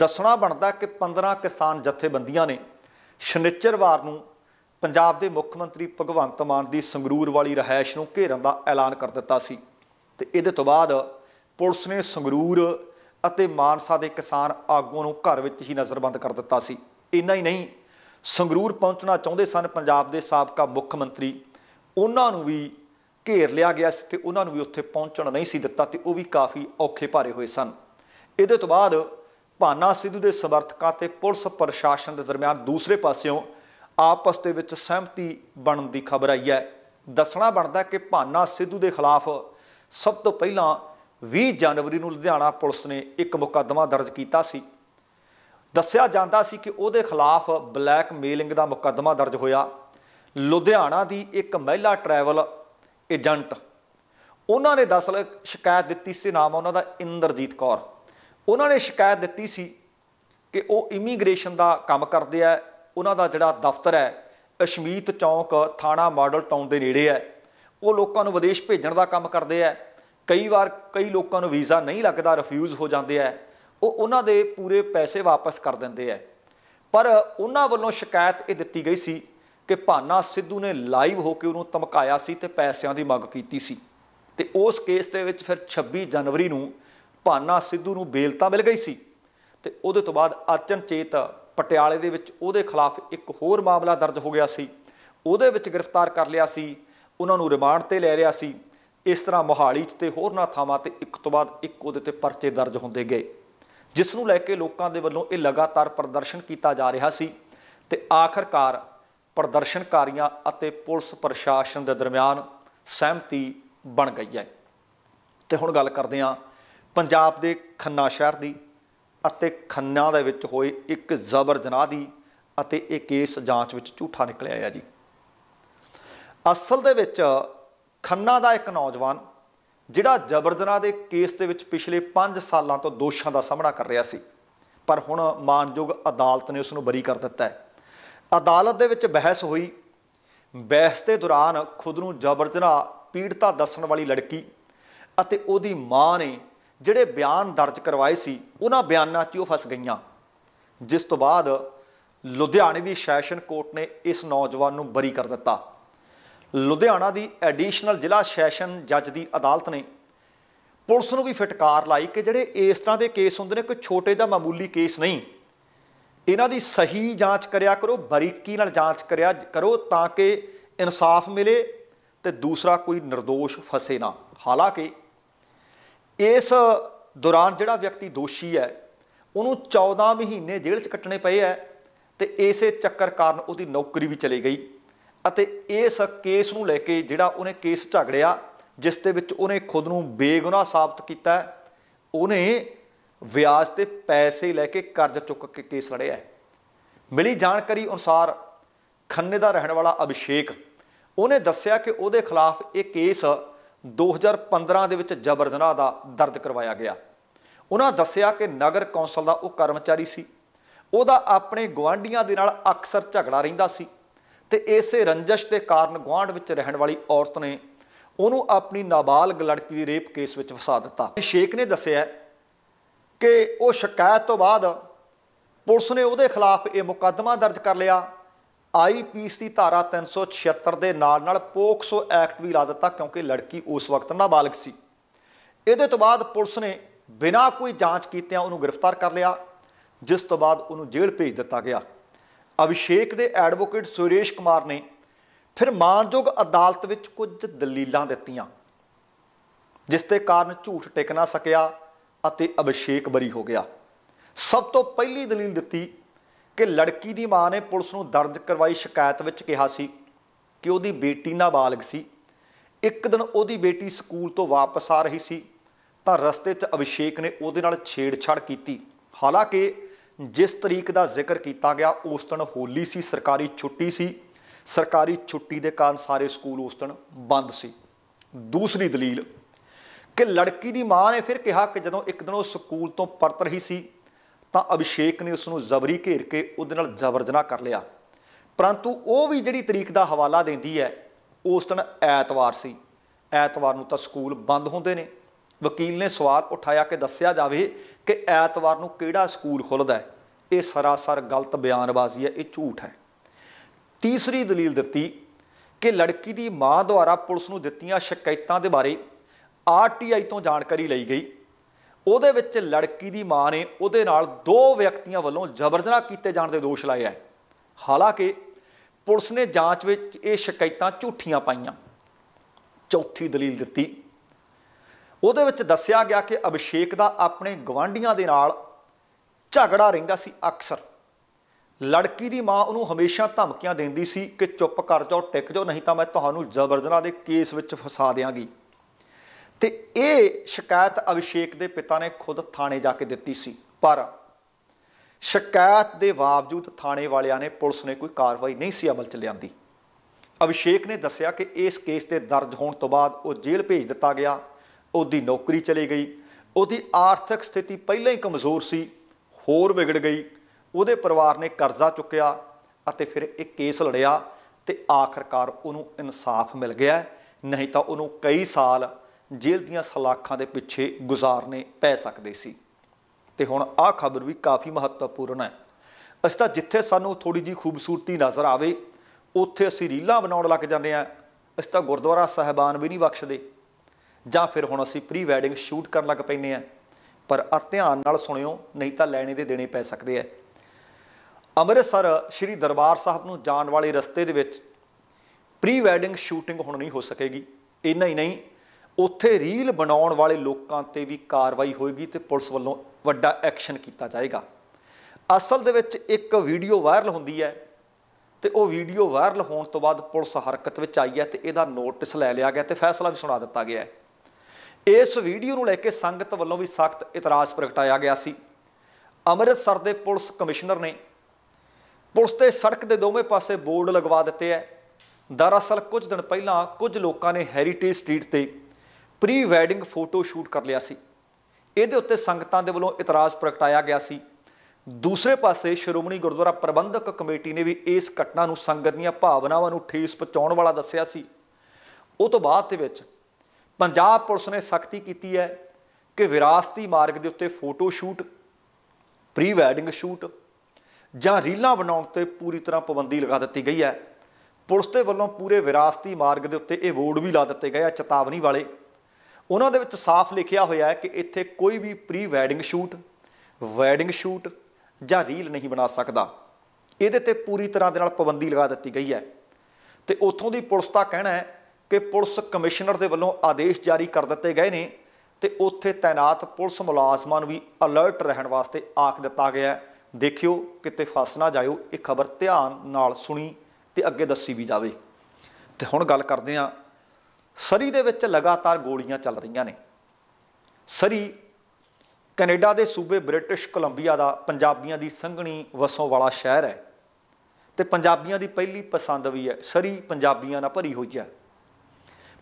ਦੱਸਣਾ ਬਣਦਾ ਕਿ 15 ਕਿਸਾਨ ਜਥੇਬੰਦੀਆਂ ਨੇ ਸ਼ਨੀਚਰਵਾਰ ਨੂੰ ਪੰਜਾਬ ਦੇ ਮੁੱਖ ਮੰਤਰੀ ਭਗਵੰਤ ਮਾਨ ਦੀ ਸੰਗਰੂਰ ਵਾਲੀ ਰਹਿائش ਨੂੰ ਘੇਰਨ ਦਾ ਐਲਾਨ ਕਰ ਦਿੱਤਾ ਸੀ ਤੇ ਇਹਦੇ ਤੋਂ ਬਾਅਦ ਪੁਲਿਸ ਨੇ ਸੰਗਰੂਰ ਅਤੇ ਮਾਨਸਾ ਦੇ ਕਿਸਾਨ ਆਗੂਆਂ ਨੂੰ ਘਰ ਵਿੱਚ ਹੀ ਨਜ਼ਰਬੰਦ ਕਰ ਦਿੱਤਾ ਸੀ ਇੰਨਾ ਹੀ ਨਹੀਂ ਸੰਗਰੂਰ ਪਹੁੰਚਣਾ ਚਾਹੁੰਦੇ ਸਨ ਪੰਜਾਬ ਦੇ ਸਾਬਕਾ ਮੁੱਖ ਮੰਤਰੀ ਉਹਨਾਂ ਨੂੰ ਵੀ ਘੇਰ ਲਿਆ ਗਿਆ ਸੀ ਤੇ ਉਹਨਾਂ ਨੂੰ ਵੀ ਉੱਥੇ ਪਹੁੰਚਣ ਨਹੀਂ ਸੀ ਦਿੱਤਾ ਤੇ ਉਹ ਵੀ ਕਾਫੀ ਔਖੇ ਭਾਰੇ ਹੋਏ ਸਨ ਇਹਦੇ ਤੋਂ ਬਾਅਦ ਭਾਨਾ ਸਿੱਧੂ ਦੇ ਸਮਰਥਕਾਂ ਤੇ ਪੁਲਿਸ ਪ੍ਰਸ਼ਾਸਨ ਦੇ ਦਰਮਿਆਨ ਦੂਸਰੇ ਪਾਸਿਓਂ ਆਪਸ ਦੇ ਵਿੱਚ ਸਹਿਮਤੀ ਬਣਨ ਦੀ ਖਬਰ ਆਈ ਹੈ ਦੱਸਣਾ ਬਣਦਾ ਕਿ ਭਾਨਾ ਸਿੱਧੂ ਦੇ ਖਿਲਾਫ ਸਭ ਤੋਂ ਪਹਿਲਾਂ 20 ਜਨਵਰੀ ਨੂੰ ਲੁਧਿਆਣਾ ਪੁਲਿਸ ਨੇ ਇੱਕ ਮੁਕੱਦਮਾ ਦਰਜ ਕੀਤਾ ਸੀ ਦੱਸਿਆ ਜਾਂਦਾ ਸੀ ਕਿ ਉਹਦੇ ਖਿਲਾਫ ਬਲੈਕਮੇਲਿੰਗ ਦਾ ਮੁਕੱਦਮਾ ਦਰਜ ਹੋਇਆ ਲੁਧਿਆਣਾ ਦੀ ਇੱਕ ਮਹਿਲਾ ਟਰੈਵਲ ਏਜੰਟ ਉਹਨਾਂ ਨੇ ਦਸਲ ਸ਼ਿਕਾਇਤ ਦਿੱਤੀ ਸੀ ਨਾਮ ਉਹਨਾਂ ਦਾ ਇੰਦਰਜੀਤ ਕੌਰ ਉਹਨਾਂ ਨੇ ਸ਼ਿਕਾਇਤ ਦਿੱਤੀ ਸੀ ਕਿ ਉਹ ਇਮੀਗ੍ਰੇਸ਼ਨ ਦਾ ਕੰਮ ਕਰਦੇ ਆ ਉਹਨਾਂ ਦਾ ਜਿਹੜਾ ਦਫ਼ਤਰ ਹੈ ਅਸ਼ਮੀਤ ਚੌਂਕ ਥਾਣਾ ਮਾਡਲ ਟਾਊਨ ਦੇ ਨੇੜੇ ਹੈ ਉਹ ਲੋਕਾਂ ਨੂੰ ਵਿਦੇਸ਼ ਭੇਜਣ ਦਾ ਕੰਮ ਕਰਦੇ ਆ ਕਈ ਵਾਰ ਕਈ ਲੋਕਾਂ ਨੂੰ ਵੀਜ਼ਾ ਨਹੀਂ ਲੱਗਦਾ ਰਿਫਿਊਜ਼ ਹੋ ਜਾਂਦੇ ਆ ਉਹ ਉਹਨਾਂ ਦੇ ਪੂਰੇ ਪੈਸੇ ਵਾਪਸ ਕਰ ਦਿੰਦੇ ਐ ਪਰ ਉਹਨਾਂ ਵੱਲੋਂ ਸ਼ਿਕਾਇਤ ਇਹ ਦਿੱਤੀ ਗਈ ਸੀ ਕਿ ਭਾਨਾ ਸਿੱਧੂ ਨੇ ਲਾਈਵ ਹੋ ਕੇ ਉਹਨੂੰ ਧਮਕਾਇਆ ਸੀ ਤੇ ਪੈਸਿਆਂ ਦੀ ਮੰਗ ਕੀਤੀ ਸੀ ਤੇ ਉਸ ਕੇਸ ਦੇ ਵਿੱਚ ਫਿਰ 26 ਜਨਵਰੀ ਨੂੰ ਭਾਨਾ ਸਿੱਧੂ ਨੂੰ ਬੇਲ ਤਾਂ ਮਿਲ ਗਈ ਸੀ ਤੇ ਉਹਦੇ ਤੋਂ ਬਾਅਦ ਆਚਨ ਚੇਤ ਪਟਿਆਲੇ ਦੇ ਵਿੱਚ ਉਹਦੇ ਖਿਲਾਫ ਇੱਕ ਹੋਰ ਮਾਮਲਾ ਦਰਜ ਹੋ ਗਿਆ ਸੀ ਉਹਦੇ ਵਿੱਚ ਗ੍ਰਿਫਤਾਰ ਕਰ ਲਿਆ ਸੀ ਉਹਨਾਂ ਨੂੰ ਰਿਮਾਂਡ ਤੇ ਲੈ ਰਿਆ ਸੀ ਇਸ ਤਰ੍ਹਾਂ ਮੋਹਾਲੀ 'ਚ ਤੇ ਹੋਰਨਾਂ ਥਾਵਾਂ ਤੇ ਇੱਕ ਤੋਂ ਬਾਅਦ ਇੱਕ ਉਹਦੇ ਤੇ ਪਰਚੇ ਦਰਜ ਹੁੰਦੇ ਗਏ ਜਿਸ ਨੂੰ ਲੈ ਕੇ ਲੋਕਾਂ ਦੇ ਵੱਲੋਂ ਇਹ ਲਗਾਤਾਰ ਪ੍ਰਦਰਸ਼ਨ ਕੀਤਾ ਜਾ ਰਿਹਾ ਸੀ ਤੇ ਆਖਰਕਾਰ ਪ੍ਰਦਰਸ਼ਨਕਾਰੀਆਂ ਅਤੇ ਪੁਲਿਸ ਪ੍ਰਸ਼ਾਸਨ ਦੇ ਦਰਮਿਆਨ ਸਹਿਮਤੀ ਬਣ ਗਈ ਹੈ ਤੇ ਹੁਣ ਗੱਲ ਕਰਦੇ ਹਾਂ ਪੰਜਾਬ ਦੇ ਖੰਨਾ ਸ਼ਹਿਰ ਦੀ ਅਤੇ ਖੰਨਾ ਦੇ ਵਿੱਚ ਹੋਏ ਇੱਕ ਜ਼ਬਰ ਜਨਾਹ ਦੀ ਅਤੇ ਇਹ ਕੇਸ ਜਾਂਚ ਵਿੱਚ ਝੂਠਾ ਨਿਕਲਿਆ ਹੈ ਜੀ ਅਸਲ ਦੇ ਵਿੱਚ ਖੰਨਾ ਦਾ ਇੱਕ ਨੌਜਵਾਨ ਜਿਹੜਾ ਜ਼ਬਰਦਨਾ ਦੇ ਕੇਸ ਦੇ ਵਿੱਚ ਪਿਛਲੇ 5 ਸਾਲਾਂ ਤੋਂ ਦੋਸ਼ਾਂ ਦਾ ਸਾਹਮਣਾ ਕਰ ਰਿਹਾ ਸੀ ਪਰ ਹੁਣ ਮਾਨਯੋਗ ਅਦਾਲਤ ਨੇ ਉਸ ਨੂੰ ਬਰੀ ਕਰ ਦਿੱਤਾ ਹੈ ਅਦਾਲਤ ਦੇ ਵਿੱਚ ਬਹਿਸ ਹੋਈ ਬਹਿਸ ਦੇ ਦੌਰਾਨ ਖੁਦ ਨੂੰ ਜ਼ਬਰਦਨਾ ਪੀੜਤਾ ਦੱਸਣ ਵਾਲੀ ਲੜਕੀ ਅਤੇ ਉਹਦੀ ਮਾਂ ਨੇ ਜਿਹੜੇ ਬਿਆਨ ਦਰਜ ਕਰਵਾਏ ਸੀ ਉਹਨਾਂ ਬਿਆਨਾਂ 'ਚ ਉਹ ਫਸ ਗਈਆਂ ਜਿਸ ਤੋਂ ਬਾਅਦ ਲੁਧਿਆਣੇ ਦੀ ਸੈਸ਼ਨ ਕੋਰਟ ਨੇ ਇਸ ਨੌਜਵਾਨ ਨੂੰ ਬਰੀ ਕਰ ਦਿੱਤਾ ਲੁਧਿਆਣਾ ਦੀ ਐਡੀਸ਼ਨਲ ਜ਼ਿਲ੍ਹਾ ਸੈਸ਼ਨ ਜੱਜ ਦੀ ਅਦਾਲਤ ਨੇ ਪੁਲਿਸ ਨੂੰ ਵੀ ਫਟਕਾਰ ਲਾਈ ਕਿ ਜਿਹੜੇ ਇਸ ਤਰ੍ਹਾਂ ਦੇ ਕੇਸ ਹੁੰਦੇ ਨੇ ਕੋਈ ਛੋਟੇ ਦਾ ਮਾਮੂਲੀ ਕੇਸ ਨਹੀਂ ਇਹਨਾਂ ਦੀ ਸਹੀ ਜਾਂਚ ਕਰਿਆ ਕਰੋ ਬਰੀਕੀ ਨਾਲ ਜਾਂਚ ਕਰਿਆ ਕਰੋ ਤਾਂ ਕਿ ਇਨਸਾਫ ਮਿਲੇ ਤੇ ਦੂਸਰਾ ਕੋਈ નિર્ਦੋਸ਼ ਫਸੇ ਨਾ ਹਾਲਾਂਕਿ ਇਸ ਦੌਰਾਨ ਜਿਹੜਾ ਵਿਅਕਤੀ ਦੋਸ਼ੀ ਹੈ ਉਹਨੂੰ 14 ਮਹੀਨੇ ਜੇਲ੍ਹ 'ਚ ਕੱਟਣੇ ਪਏ ਐ ਤੇ ਇਸੇ ਚੱਕਰ ਕਾਰਨ ਉਹਦੀ ਨੌਕਰੀ ਵੀ ਚਲੀ ਗਈ ਅਤੇ ਇਸ ਕੇਸ ਨੂੰ ਲੈ ਕੇ ਜਿਹੜਾ ਉਹਨੇ ਕੇਸ ਝਗੜਿਆ ਜਿਸ ਦੇ ਵਿੱਚ ਉਹਨੇ ਖੁਦ ਨੂੰ ਬੇਗੁਨਾਹ ਸਾਬਤ ਕੀਤਾ ਉਹਨੇ ਵਿਆਜ ਤੇ ਪੈਸੇ ਲੈ ਕੇ ਕਰਜ਼ ਚੁੱਕ ਕੇ ਕੇਸ ਲੜਿਆ ਮਿਲੀ ਜਾਣਕਾਰੀ ਅਨੁਸਾਰ ਖੰਨੇ ਦਾ ਰਹਿਣ ਵਾਲਾ ਅਭਿਸ਼ੇਕ ਉਹਨੇ ਦੱਸਿਆ ਕਿ ਉਹਦੇ ਖਿਲਾਫ ਇਹ ਕੇਸ 2015 ਦੇ ਵਿੱਚ ਜਬਰ ਜਨਾਹ ਦਾ ਦਰਜ ਕਰਵਾਇਆ ਗਿਆ ਉਹਨਾਂ ਦੱਸਿਆ ਕਿ ਨਗਰ ਕੌਂਸਲ ਦਾ ਉਹ ਕਰਮਚਾਰੀ ਸੀ ਉਹਦਾ ਆਪਣੇ ਗਵਾਂਢੀਆਂ ਦੇ ਨਾਲ ਅਕਸਰ ਝਗੜਾ ਰਹਿੰਦਾ ਸੀ ਤੇ ਇਸੇ ਰੰਜਸ਼ ਦੇ ਕਾਰਨ ਗਵਾਂਢ ਵਿੱਚ ਰਹਿਣ ਵਾਲੀ ਔਰਤ ਨੇ ਉਹਨੂੰ ਆਪਣੀ ਨਾਬਾਲਗ ਲੜਕੀ ਦੀ ਰੇਪ ਕੇਸ ਵਿੱਚ ਫਸਾ ਦਿੱਤਾ ਸ਼ੇਖ ਨੇ ਦੱਸਿਆ ਕਿ ਉਹ ਸ਼ਿਕਾਇਤ ਤੋਂ ਬਾਅਦ ਪੁਲਿਸ ਨੇ ਉਹਦੇ ਖਿਲਾਫ ਇਹ ਮੁਕੱਦਮਾ ਦਰਜ ਕਰ ਲਿਆ ਆਈਪੀਸੀ ਦੀ ਧਾਰਾ 376 ਦੇ ਨਾਲ ਨਾਲ ਪੋਕਸੋ ਐਕਟ ਵੀ ਲਾ ਦਿੱਤਾ ਕਿਉਂਕਿ ਲੜਕੀ ਉਸ ਵਕਤ ਨਾਬਾਲਗ ਸੀ ਇਹਦੇ ਤੋਂ ਬਾਅਦ ਪੁਲਿਸ ਨੇ ਬਿਨਾਂ ਕੋਈ ਜਾਂਚ ਕੀਤਿਆਂ ਉਹਨੂੰ ਗ੍ਰਿਫਤਾਰ ਕਰ ਲਿਆ ਜਿਸ ਤੋਂ ਬਾਅਦ ਉਹਨੂੰ ਜੇਲ੍ਹ ਭੇਜ ਦਿੱਤਾ ਗਿਆ ਅਭਿਸ਼ੇਕ ਦੇ ਐਡਵੋਕੇਟ ਸੁਰੇਸ਼ ਕੁਮਾਰ ਨੇ ਫਿਰ ਮਾਨਯੋਗ ਅਦਾਲਤ ਵਿੱਚ ਕੁਝ ਦਲੀਲਾਂ ਦਿੱਤੀਆਂ ਜਿਸ ਦੇ ਕਾਰਨ ਝੂਠ ਟਿਕ ਨਾ ਸਕਿਆ ਅਤੇ ਅਭਿਸ਼ੇਕ ਬਰੀ ਹੋ ਗਿਆ ਸਭ ਤੋਂ ਪਹਿਲੀ ਦਲੀਲ ਦਿੱਤੀ ਕਿ ਲੜਕੀ ਦੀ ਮਾਂ ਨੇ ਪੁਲਿਸ ਨੂੰ ਦਰਜ ਕਰਵਾਈ ਸ਼ਿਕਾਇਤ ਵਿੱਚ ਕਿਹਾ ਸੀ ਕਿ ਉਹਦੀ ਬੇਟੀ ਨਾਬਾਲਗ ਸੀ ਇੱਕ ਦਿਨ ਉਹਦੀ ਬੇਟੀ ਸਕੂਲ ਤੋਂ ਵਾਪਸ ਆ ਰਹੀ ਸੀ ਤਾਂ ਰਸਤੇ 'ਚ ਅਭਿਸ਼ੇਕ ਨੇ ਉਹਦੇ ਨਾਲ ਛੇੜਛਾੜ ਕੀਤੀ ਹਾਲਾਂਕਿ ਜਿਸ ਤਰੀਕ ਦਾ ਜ਼ਿਕਰ ਕੀਤਾ ਗਿਆ ਉਸ ਦਿਨ ਹੋਲੀ ਸੀ ਸਰਕਾਰੀ ਛੁੱਟੀ ਸੀ ਸਰਕਾਰੀ ਛੁੱਟੀ ਦੇ ਕਾਰਨ ਸਾਰੇ ਸਕੂਲ ਉਸ ਦਿਨ ਬੰਦ ਸੀ ਦੂਸਰੀ ਦਲੀਲ ਕਿ ਲੜਕੀ ਦੀ ਮਾਂ ਨੇ ਫਿਰ ਕਿਹਾ ਕਿ ਜਦੋਂ ਇੱਕ ਦਿਨ ਉਹ ਸਕੂਲ ਤੋਂ ਪਰਤ ਰਹੀ ਸੀ ਤਾਂ ਅਭਿਸ਼ੇਕ ਨੇ ਉਸ ਨੂੰ ਜ਼ਬਰੀ ਘੇਰ ਕੇ ਉਹਦੇ ਨਾਲ ਜ਼ਬਰ ਕਰ ਲਿਆ ਪਰੰਤੂ ਉਹ ਵੀ ਜਿਹੜੀ ਤਰੀਕ ਦਾ ਹਵਾਲਾ ਦਿੰਦੀ ਹੈ ਉਸ ਦਿਨ ਐਤਵਾਰ ਸੀ ਐਤਵਾਰ ਨੂੰ ਤਾਂ ਸਕੂਲ ਬੰਦ ਹੁੰਦੇ ਨੇ ਵਕੀਲ ਨੇ ਸਵਾਲ ਉਠਾਇਆ ਕਿ ਦੱਸਿਆ ਜਾਵੇ ਕਿ ਐਤਵਾਰ ਨੂੰ ਕਿਹੜਾ ਸਕੂਲ ਖੁੱਲਦਾ ਹੈ ਇਹ ਸਰਾਸਰ ਗਲਤ ਬਿਆਨਬਾਜ਼ੀ ਹੈ ਇਹ ਝੂਠ ਹੈ ਤੀਸਰੀ ਦਲੀਲ ਦਿੱਤੀ ਕਿ ਲੜਕੀ ਦੀ ਮਾਂ ਦੁਆਰਾ ਪੁਲਿਸ ਨੂੰ ਦਿੱਤੀਆਂ ਸ਼ਿਕਾਇਤਾਂ ਦੇ ਬਾਰੇ ਆਰਟੀਆਈ ਤੋਂ ਜਾਣਕਾਰੀ ਲਈ ਗਈ ਉਹਦੇ ਵਿੱਚ ਲੜਕੀ ਦੀ ਮਾਂ ਨੇ ਉਹਦੇ ਨਾਲ ਦੋ ਵਿਅਕਤੀਆਂ ਵੱਲੋਂ ਜ਼ਬਰਦਸਤ ਕੀਤੇ ਜਾਣ ਦੇ ਦੋਸ਼ ਲਾਏ ਹੈ ਹਾਲਾਂਕਿ ਪੁਲਿਸ ਨੇ ਜਾਂਚ ਵਿੱਚ ਇਹ ਸ਼ਿਕਾਇਤਾਂ ਝੂਠੀਆਂ ਪਾਈਆਂ ਚੌਥੀ ਦਲੀਲ ਦਿੱਤੀ ਉਹਦੇ ਵਿੱਚ ਦੱਸਿਆ ਗਿਆ ਕਿ ਅਭਿਸ਼ੇਕ ਦਾ ਆਪਣੇ ਗਵਾਂਢੀਆਂ ਦੇ ਨਾਲ ਝਗੜਾ ਰਹਿੰਦਾ ਸੀ ਅਕਸਰ ਲੜਕੀ ਦੀ ਮਾਂ ਉਹਨੂੰ ਹਮੇਸ਼ਾ ਧਮਕੀਆਂ ਦਿੰਦੀ ਸੀ ਕਿ ਚੁੱਪ ਕਰ ਜਾਓ ਟਿਕ ਜਾਓ ਨਹੀਂ ਤਾਂ ਮੈਂ ਤੁਹਾਨੂੰ ਜ਼ਬਰਦਨਾ ਦੇ ਕੇਸ ਵਿੱਚ ਫਸਾ ਦਿਆਂਗੀ ਤੇ ਇਹ ਸ਼ਿਕਾਇਤ ਅਭਿਸ਼ੇਕ ਦੇ ਪਿਤਾ ਨੇ ਖੁਦ ਥਾਣੇ ਜਾ ਕੇ ਦਿੱਤੀ ਸੀ ਪਰ ਸ਼ਿਕਾਇਤ ਦੇ ਬਾਵਜੂਦ ਥਾਣੇ ਵਾਲਿਆਂ ਨੇ ਪੁਲਿਸ ਨੇ ਕੋਈ ਕਾਰਵਾਈ ਨਹੀਂ ਸੀ ਅਮਲ 'ਚ ਲਿਆਂਦੀ ਅਭਿਸ਼ੇਕ ਨੇ ਦੱਸਿਆ ਕਿ ਇਸ ਕੇਸ ਤੇ ਦਰਜ ਹੋਣ ਤੋਂ ਬਾਅਦ ਉਹ ਜੇਲ੍ਹ ਭੇਜ ਦਿੱਤਾ ਗਿਆ ਉਹਦੀ ਨੌਕਰੀ ਚਲੀ ਗਈ ਉਹਦੀ ਆਰਥਿਕ ਸਥਿਤੀ ਪਹਿਲਾਂ ਹੀ ਕਮਜ਼ੋਰ ਸੀ ਹੋਰ ਵਿਗੜ ਗਈ ਉਹਦੇ ਪਰਿਵਾਰ ਨੇ ਕਰਜ਼ਾ ਚੁੱਕਿਆ ਅਤੇ ਫਿਰ ਇਹ ਕੇਸ ਲੜਿਆ ਤੇ ਆਖਰਕਾਰ ਉਹਨੂੰ ਇਨਸਾਫ ਮਿਲ ਗਿਆ ਨਹੀਂ ਤਾਂ ਉਹਨੂੰ ਕਈ ਸਾਲ ਜੇਲ੍ਹ ਦੀਆਂ ਸਲਾਖਾਂ ਦੇ ਪਿੱਛੇ ਗੁਜ਼ਾਰਨੇ ਪੈ ਸਕਦੇ ਸੀ ਤੇ ਹੁਣ ਆਹ ਖਬਰ ਵੀ ਕਾਫੀ ਮਹੱਤਵਪੂਰਨ ਹੈ ਅਸੀਂ ਤਾਂ ਜਿੱਥੇ ਸਾਨੂੰ ਥੋੜੀ ਜੀ ਖੂਬਸੂਰਤੀ ਨਜ਼ਰ ਆਵੇ ਉੱਥੇ ਅਸੀਂ ਰੀਲਾਂ ਬਣਾਉਣ ਲੱਗ ਜਾਂਦੇ ਆ ਅਸੀਂ ਤਾਂ ਗੁਰਦੁਆਰਾ ਸਹਿਬਾਨ ਵੀ ਨਹੀਂ ਬਖਸ਼ਦੇ ਜਾਂ ਫਿਰ ਹੁਣ ਅਸੀਂ ਪ੍ਰੀ ਵੈਡਿੰਗ ਸ਼ੂਟ ਕਰਨ ਲੱਗ ਪੈਨੇ ਆ ਪਰ ਆ ਧਿਆਨ ਨਾਲ ਸੁਣਿਓ ਨਹੀਂ ਤਾਂ ਲੈਣੇ ਦੇ ਦੇਣੇ ਪੈ ਸਕਦੇ ਆ ਅੰਮ੍ਰਿਤਸਰ ਸ਼੍ਰੀ ਦਰਬਾਰ ਸਾਹਿਬ ਨੂੰ ਜਾਣ ਵਾਲੇ ਰਸਤੇ ਦੇ ਵਿੱਚ ਪ੍ਰੀ ਵੈਡਿੰਗ ਸ਼ੂਟਿੰਗ ਹੁਣ ਨਹੀਂ ਹੋ ਸਕੇਗੀ ਇੰਨਾ ਹੀ ਨਹੀਂ ਉੱਥੇ ਰੀਲ ਬਣਾਉਣ ਵਾਲੇ ਲੋਕਾਂ ਤੇ ਵੀ ਕਾਰਵਾਈ ਹੋਏਗੀ ਤੇ ਪੁਲਿਸ ਵੱਲੋਂ ਵੱਡਾ ਐਕਸ਼ਨ ਕੀਤਾ ਜਾਏਗਾ ਅਸਲ ਦੇ ਵਿੱਚ ਇੱਕ ਵੀਡੀਓ ਵਾਇਰਲ ਹੁੰਦੀ ਹੈ ਤੇ ਉਹ ਵੀਡੀਓ ਵਾਇਰਲ ਹੋਣ ਤੋਂ ਬਾਅਦ ਪੁਲਿਸ ਹਰਕਤ ਵਿੱਚ ਆਈ ਹੈ ਤੇ ਇਹਦਾ ਨੋਟਿਸ ਲੈ ਲਿਆ ਗਿਆ ਤੇ ਫੈਸਲਾ ਵੀ ਸੁਣਾ ਦਿੱਤਾ ਗਿਆ ਹੈ ਇਸ ਵੀਡੀਓ ਨੂੰ ਲੈ ਕੇ ਸੰਗਤ ਵੱਲੋਂ ਵੀ ਸਖਤ ਇਤਰਾਜ਼ ਪ੍ਰਗਟਾਇਆ ਗਿਆ ਸੀ ਅੰਮ੍ਰਿਤਸਰ ਦੇ ਪੁਲਿਸ ਕਮਿਸ਼ਨਰ ਨੇ ਪੁਲਿਸ ਤੇ ਸੜਕ ਦੇ ਦੋਵੇਂ ਪਾਸੇ ਬੋਰਡ ਲਗਵਾ ਦਿੱਤੇ ਐ ਦਰਅਸਲ ਕੁਝ ਦਿਨ ਪਹਿਲਾਂ ਕੁਝ ਲੋਕਾਂ ਨੇ ਹੈਰੀਟੇਜ ਸਟਰੀਟ ਤੇ ਪ੍ਰੀ ਵੈਡਿੰਗ ਫੋਟੋ ਸ਼ੂਟ ਕਰ ਲਿਆ ਸੀ ਇਹਦੇ ਉੱਤੇ ਸੰਗਤਾਂ ਦੇ ਵੱਲੋਂ ਇਤਰਾਜ਼ ਪ੍ਰਗਟਾਇਆ ਗਿਆ ਸੀ ਦੂਸਰੇ ਪਾਸੇ ਸ਼੍ਰੋਮਣੀ ਗੁਰਦੁਆਰਾ ਪ੍ਰਬੰਧਕ ਕਮੇਟੀ ਨੇ ਵੀ ਇਸ ਘਟਨਾ ਨੂੰ ਸੰਗਤ ਦੀਆਂ ਭਾਵਨਾਵਾਂ ਨੂੰ ਠੇਸ ਪਹੁੰਚਾਉਣ ਵਾਲਾ ਦੱਸਿਆ ਸੀ ਉਹ ਤੋਂ ਬਾਅਦ ਦੇ ਵਿੱਚ ਪੰਜਾਬ ਪੁਲਿਸ ਨੇ ਸਖਤੀ ਕੀਤੀ ਹੈ ਕਿ ਵਿਰਾਸਤੀ ਮਾਰਗ ਦੇ ਉੱਤੇ photo shoot pre wedding shoot ਜਾਂ ਰੀਲਾਂ ਬਣਾਉਣ ਤੇ ਪੂਰੀ ਤਰ੍ਹਾਂ ਪਾਬੰਦੀ ਲਗਾ ਦਿੱਤੀ ਗਈ ਹੈ ਪੁਲਿਸ ਦੇ ਵੱਲੋਂ ਪੂਰੇ ਵਿਰਾਸਤੀ ਮਾਰਗ ਦੇ ਉੱਤੇ ਇਹ ਬੋਰਡ ਵੀ ਲਾ ਦਿੱਤੇ ਗਏ ਆ ਚੇਤਾਵਨੀ ਵਾਲੇ ਉਹਨਾਂ ਦੇ ਵਿੱਚ ਸਾਫ਼ ਲਿਖਿਆ ਹੋਇਆ ਹੈ ਕਿ ਇੱਥੇ ਕੋਈ ਵੀ pre wedding shoot wedding shoot ਜਾਂ ਰੀਲ ਨਹੀਂ ਬਣਾ ਸਕਦਾ ਇਹਦੇ ਤੇ ਪੂਰੀ ਤਰ੍ਹਾਂ ਦੇ ਨਾਲ ਪਾਬੰਦੀ ਲਗਾ ਦਿੱਤੀ ਗਈ ਹੈ ਤੇ ਉੱਥੋਂ ਦੀ ਪੁਲਿਸ ਦਾ ਕਹਿਣਾ ਹੈ ਕਿ ਪੁਲਿਸ ਕਮਿਸ਼ਨਰ ਦੇ ਵੱਲੋਂ ਆਦੇਸ਼ ਜਾਰੀ ਕਰ ਦਿੱਤੇ ਗਏ ਨੇ ਤੇ ਉੱਥੇ ਤਾਇਨਾਤ ਪੁਲਿਸ ਮੁਲਾਜ਼ਮਾਂ ਨੂੰ ਵੀ ਅਲਰਟ ਰਹਿਣ ਵਾਸਤੇ ਆਖ ਦਿੱਤਾ ਗਿਆ ਹੈ ਦੇਖਿਓ ਕਿਤੇ ਫਸ ਨਾ ਜਾਇਓ ਇਹ ਖਬਰ ਧਿਆਨ ਨਾਲ ਸੁਣੀ ਤੇ ਅੱਗੇ ਦੱਸੀ ਵੀ ਜਾਵੇ ਤੇ ਹੁਣ ਗੱਲ ਕਰਦੇ ਹਾਂ ਸਰੀ ਦੇ ਵਿੱਚ ਲਗਾਤਾਰ ਗੋਲੀਆਂ ਚੱਲ ਰਹੀਆਂ ਨੇ ਸਰੀ ਕੈਨੇਡਾ ਦੇ ਸੂਬੇ ਬ੍ਰਿਟਿਸ਼ ਕੋਲੰਬੀਆ ਦਾ ਪੰਜਾਬੀਆਂ ਦੀ ਸੰਘਣੀ ਵਸੋਂ ਵਾਲਾ ਸ਼ਹਿਰ ਹੈ ਤੇ ਪੰਜਾਬੀਆਂ ਦੀ ਪਹਿਲੀ ਪਸੰਦ ਵੀ ਹੈ ਸਰੀ ਪੰਜਾਬੀਆਂ ਨਾਲ ਭਰੀ ਹੋਈ ਹੈ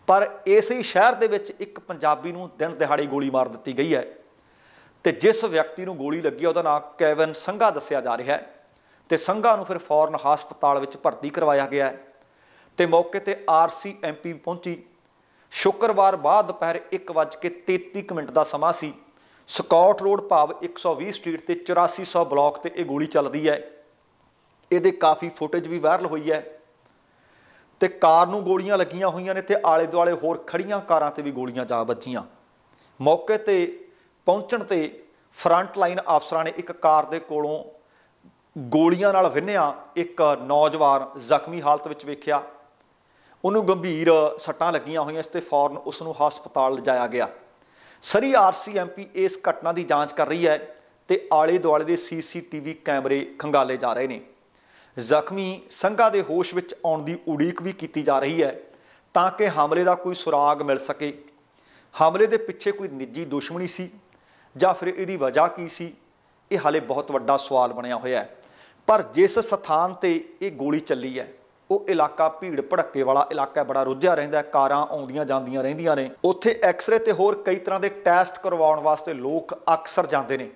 ਪਰ ਇਸੇ ਸ਼ਹਿਰ ਦੇ ਵਿੱਚ ਇੱਕ ਪੰਜਾਬੀ ਨੂੰ ਦਿਨ ਦਿਹਾੜੇ ਗੋਲੀ ਮਾਰ ਦਿੱਤੀ ਗਈ ਹੈ ਤੇ ਜਿਸ ਵਿਅਕਤੀ ਨੂੰ ਗੋਲੀ ਲੱਗੀ ਉਹਦਾ ਨਾਮ ਕੈਵਨ ਸੰਘਾ ਦੱਸਿਆ ਜਾ ਰਿਹਾ ਹੈ ਤੇ ਸੰਘਾ ਨੂੰ ਫਿਰ ਫੌਰਨ ਹਸਪਤਾਲ ਵਿੱਚ ਭਰਤੀ ਕਰਵਾਇਆ ਗਿਆ ਤੇ ਮੌਕੇ ਤੇ ਆਰਸੀਐਮਪੀ ਪਹੁੰਚੀ ਸ਼ੁੱਕਰਵਾਰ ਬਾਅਦ ਦੁਪਹਿਰ 1:33 ਮਿੰਟ ਦਾ ਸਮਾਂ ਸੀ ਸਕਾਟ ਰੋਡ ਭਾਵ 120 ਸਟਰੀਟ ਤੇ 8400 ਬਲਾਕ ਤੇ ਇਹ ਗੋਲੀ ਚੱਲਦੀ ਹੈ ਇਹਦੇ ਕਾਫੀ ਫੁਟੇਜ ਵੀ ਵਾਇਰਲ ਹੋਈ ਹੈ ਤੇ ਕਾਰ ਨੂੰ ਗੋਲੀਆਂ ਲੱਗੀਆਂ ਹੋਈਆਂ ਨੇ ਤੇ ਆਲੇ ਦੁਆਲੇ ਹੋਰ ਖੜੀਆਂ ਕਾਰਾਂ ਤੇ ਵੀ ਗੋਲੀਆਂ ਜਾ ਵੱਜੀਆਂ ਮੌਕੇ ਤੇ ਪਹੁੰਚਣ ਤੇ ਫਰੰਟ ਲਾਈਨ ਅਫਸਰਾਂ ਨੇ ਇੱਕ ਕਾਰ ਦੇ ਕੋਲੋਂ ਗੋਲੀਆਂ ਨਾਲ ਵਿੰਨਿਆ ਇੱਕ ਨੌਜਵਾਨ ਜ਼ਖਮੀ ਹਾਲਤ ਵਿੱਚ ਵੇਖਿਆ ਉਹਨੂੰ ਗੰਭੀਰ ਸੱਟਾਂ ਲੱਗੀਆਂ ਹੋਈਆਂ ਇਸ ਤੇ ਫੌਰਨ ਉਸ ਨੂੰ ਹਸਪਤਾਲ ਲਿਜਾਇਆ ਗਿਆ ਸਰੀ ਆਰਸੀਐਮਪੀ ਇਸ ਘਟਨਾ ਦੀ ਜਾਂਚ ਕਰ ਰਹੀ ਹੈ ਤੇ ਆਲੇ ਦੁਆਲੇ ਦੇ ਸੀਸੀਟੀਵੀ ਕੈਮਰੇ ਖੰਗਾਲੇ ਜਾ ਰਹੇ ਨੇ ਜ਼ਖਮੀ ਸੰਘਾ ਦੇ ਹੋਸ਼ ਵਿੱਚ ਆਉਣ ਦੀ ਉਡੀਕ ਵੀ ਕੀਤੀ ਜਾ ਰਹੀ ਹੈ ਤਾਂ ਕਿ ਹਮਲੇ ਦਾ ਕੋਈ ਸੁਰਾਗ ਮਿਲ ਸਕੇ ਹਮਲੇ ਦੇ ਪਿੱਛੇ ਕੋਈ ਨਿੱਜੀ ਦੁਸ਼ਮਣੀ ਸੀ ਜਾਂ ਫਿਰ ਇਹਦੀ ਵਜ੍ਹਾ ਕੀ ਸੀ ਇਹ ਹਾਲੇ ਬਹੁਤ ਵੱਡਾ ਸਵਾਲ ਬਣਿਆ ਹੋਇਆ ਹੈ ਪਰ ਜਿਸ ਸਥਾਨ ਤੇ ਇਹ ਗੋਲੀ ਚੱਲੀ ਹੈ ਉਹ ਇਲਾਕਾ ਭੀੜ ਭੜੱਕੇ ਵਾਲਾ ਇਲਾਕਾ ਬੜਾ ਰੁੱਝਿਆ ਰਹਿੰਦਾ ਹੈ ਕਾਰਾਂ ਆਉਂਦੀਆਂ ਜਾਂਦੀਆਂ ਰਹਿੰਦੀਆਂ ਨੇ ਉੱਥੇ ਐਕਸ-ਰੇ ਤੇ ਹੋਰ ਕਈ ਤਰ੍ਹਾਂ ਦੇ ਟੈਸਟ ਕਰਵਾਉਣ ਵਾਸਤੇ ਲੋਕ ਅਕਸਰ ਜਾਂਦੇ ਨੇ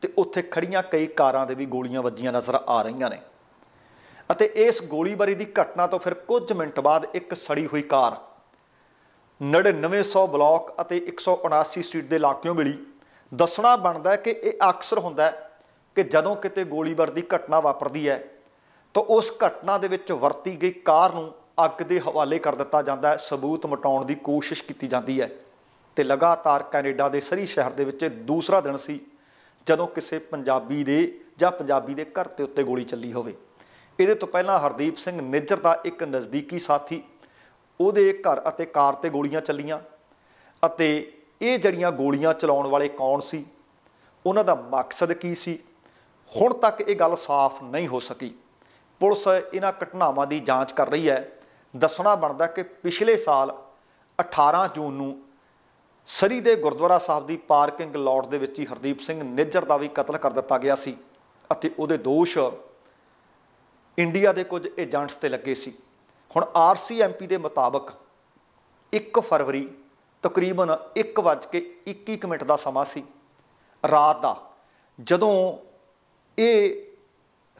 ਤੇ ਉੱਥੇ ਖੜੀਆਂ ਕਈ ਕਾਰਾਂ ਦੇ ਵੀ ਗੋਲੀਆਂ ਵੱਜੀਆਂ ਨਜ਼ਰ ਆ ਰਹੀਆਂ ਨੇ ਅਤੇ ਇਸ ਗੋਲੀਬਾਰੀ ਦੀ ਘਟਨਾ ਤੋਂ ਫਿਰ ਕੁਝ ਮਿੰਟ ਬਾਅਦ ਇੱਕ ਸੜੀ ਹੋਈ ਕਾਰ 9900 ਬਲਾਕ ਅਤੇ 179 ਸਟਰੀਟ ਦੇ ਇਲਾਕਿਆਂ ਮਿਲੀ ਦੱਸਣਾ ਬਣਦਾ ਹੈ ਕਿ ਇਹ ਅਕਸਰ ਹੁੰਦਾ ਹੈ ਕਿ ਜਦੋਂ ਕਿਤੇ ਗੋਲੀਬਾਰੀ ਦੀ ਘਟਨਾ ਵਾਪਰਦੀ ਹੈ ਤਾਂ ਉਸ ਘਟਨਾ ਦੇ ਵਿੱਚ ਵਰਤੀ ਗਈ ਕਾਰ ਨੂੰ ਅੱਗ ਦੇ ਹਵਾਲੇ ਕਰ ਦਿੱਤਾ ਜਾਂਦਾ ਹੈ ਸਬੂਤ ਮਟਾਉਣ ਦੀ ਕੋਸ਼ਿਸ਼ ਕੀਤੀ ਜਾਂਦੀ ਹੈ ਤੇ ਲਗਾਤਾਰ ਕੈਨੇਡਾ ਦੇ ਸਰੀ ਸ਼ਹਿਰ ਦੇ ਵਿੱਚ ਦੂਸਰਾ ਦਿਨ ਸੀ ਜਦੋਂ ਕਿਸੇ ਪੰਜਾਬੀ ਦੇ ਜਾਂ ਪੰਜਾਬੀ ਦੇ ਘਰ ਤੇ ਉੱਤੇ ਗੋਲੀ ਚੱਲੀ ਹੋਵੇ ਇਹਦੇ ਤੋਂ ਪਹਿਲਾਂ ਹਰਦੀਪ ਸਿੰਘ ਨਿੱਜਰ ਦਾ ਇੱਕ ਨਜ਼ਦੀਕੀ ਸਾਥੀ ਉਹਦੇ ਘਰ ਅਤੇ ਕਾਰ ਤੇ ਗੋਲੀਆਂ ਚੱਲੀਆਂ ਅਤੇ ਇਹ ਜਿਹੜੀਆਂ ਗੋਲੀਆਂ ਚਲਾਉਣ ਵਾਲੇ ਕੌਣ ਸੀ ਉਹਨਾਂ ਦਾ ਮਕਸਦ ਕੀ ਸੀ ਹੁਣ ਤੱਕ ਇਹ ਗੱਲ ਸਾਫ਼ ਨਹੀਂ ਹੋ ਸਕੀ ਪੁਲਿਸ ਇਹਨਾਂ ਘਟਨਾਵਾਂ ਦੀ ਜਾਂਚ ਕਰ ਰਹੀ ਹੈ ਦੱਸਣਾ ਬਣਦਾ ਕਿ ਪਿਛਲੇ ਸਾਲ 18 ਜੂਨ ਨੂੰ ਸਰੀ ਦੇ ਗੁਰਦੁਆਰਾ ਸਾਹਿਬ ਦੀ ਪਾਰਕਿੰਗ ਲੋਟ ਦੇ ਵਿੱਚ ਹੀ ਹਰਦੀਪ ਸਿੰਘ ਨਿੱਜਰ ਦਾ ਵੀ ਕਤਲ ਕਰ ਦਿੱਤਾ ਗਿਆ ਸੀ ਅਤੇ ਉਹਦੇ ਦੋਸ਼ ਇੰਡੀਆ ਦੇ ਕੁਝ ਏਜੰਟਸ ਤੇ ਲੱਗੇ ਸੀ ਹੁਣ ਆਰਸੀਐਮਪੀ ਦੇ ਮੁਤਾਬਕ 1 ਫਰਵਰੀ ਤਕਰੀਬਨ 1:21 ਮਿੰਟ ਦਾ ਸਮਾਂ ਸੀ ਰਾਤ ਦਾ ਜਦੋਂ ਇਹ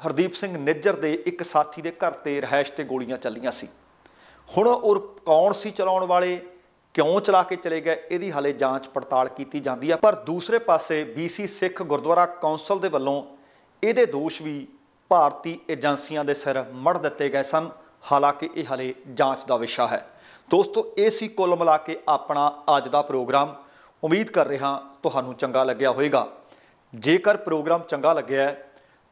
ਹਰਦੀਪ ਸਿੰਘ ਨਿੱਜਰ ਦੇ ਇੱਕ ਸਾਥੀ ਦੇ ਘਰ ਤੇ ਰਹਿਸ਼ ਤੇ ਗੋਲੀਆਂ ਚੱਲੀਆਂ ਸੀ ਹੁਣ ਉਹ ਕੌਣ ਸੀ ਚਲਾਉਣ ਵਾਲੇ ਕਿਉਂ ਚਲਾ ਕੇ ਚਲੇ ਗਏ ਇਹਦੀ ਹਾਲੇ ਜਾਂਚ ਪੜਤਾਲ ਕੀਤੀ ਜਾਂਦੀ ਹੈ ਪਰ ਦੂਸਰੇ ਪਾਸੇ ਬੀਸੀ ਸਿੱਖ ਗੁਰਦੁਆਰਾ ਕੌਂਸਲ ਦੇ ਵੱਲੋਂ ਇਹਦੇ ਦੋਸ਼ ਵੀ ਭਾਰਤੀ ਏਜੰਸੀਆਂ ਦੇ ਸਿਰ ਮੜ ਦਿੱਤੇ ਗਏ ਸਨ ਹਾਲਾਂਕਿ ਇਹ ਹਲੇ ਜਾਂਚ ਦਾ ਵਿਸ਼ਾ ਹੈ ਦੋਸਤੋ ਇਹ ਸੀ ਕੁੱਲ ਮਿਲਾ ਕੇ ਆਪਣਾ ਅੱਜ ਦਾ ਪ੍ਰੋਗਰਾਮ ਉਮੀਦ ਕਰ ਰਿਹਾ ਤੁਹਾਨੂੰ ਚੰਗਾ ਲੱਗਿਆ ਹੋਵੇਗਾ ਜੇਕਰ ਪ੍ਰੋਗਰਾਮ ਚੰਗਾ ਲੱਗਿਆ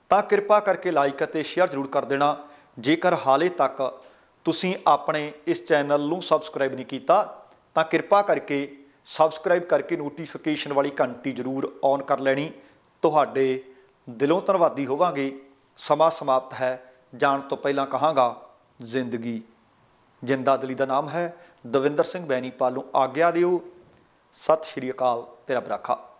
ਤਾਂ ਕਿਰਪਾ ਕਰਕੇ ਲਾਈਕ ਅਤੇ ਸ਼ੇਅਰ ਜ਼ਰੂਰ ਕਰ ਦੇਣਾ ਜੇਕਰ ਹਾਲੇ ਤੱਕ ਤੁਸੀਂ ਆਪਣੇ ਇਸ ਚੈਨਲ ਨੂੰ ਸਬਸਕ੍ਰਾਈਬ ਨਹੀਂ ਕੀਤਾ ਤਾਂ ਕਿਰਪਾ ਕਰਕੇ ਸਬਸਕ੍ਰਾਈਬ ਕਰਕੇ ਨੋਟੀਫਿਕੇਸ਼ਨ ਵਾਲੀ ਘੰਟੀ ਜ਼ਰੂਰ ਔਨ ਕਰ ਲੈਣੀ ਤੁਹਾਡੇ ਦਿਲੋਂ ਧੰਨਵਾਦੀ ਹੋਵਾਂਗੇ ਸਮਾ ਸਮਾਪਤ ਹੈ ਜਾਣ ਤੋਂ ਪਹਿਲਾਂ ਕਹਾਂਗਾ ਜ਼ਿੰਦਗੀ ਜਿੰਦਾ ਦਲੀ ਦਾ ਨਾਮ ਹੈ ਦਵਿੰਦਰ ਸਿੰਘ ਬੈਣੀ ਪਾਲੋਂ ਆਗਿਆ ਦਿਓ ਸਤਿ ਸ਼੍ਰੀ ਅਕਾਲ ਤੇਰਾ ਬਰਾਖਾ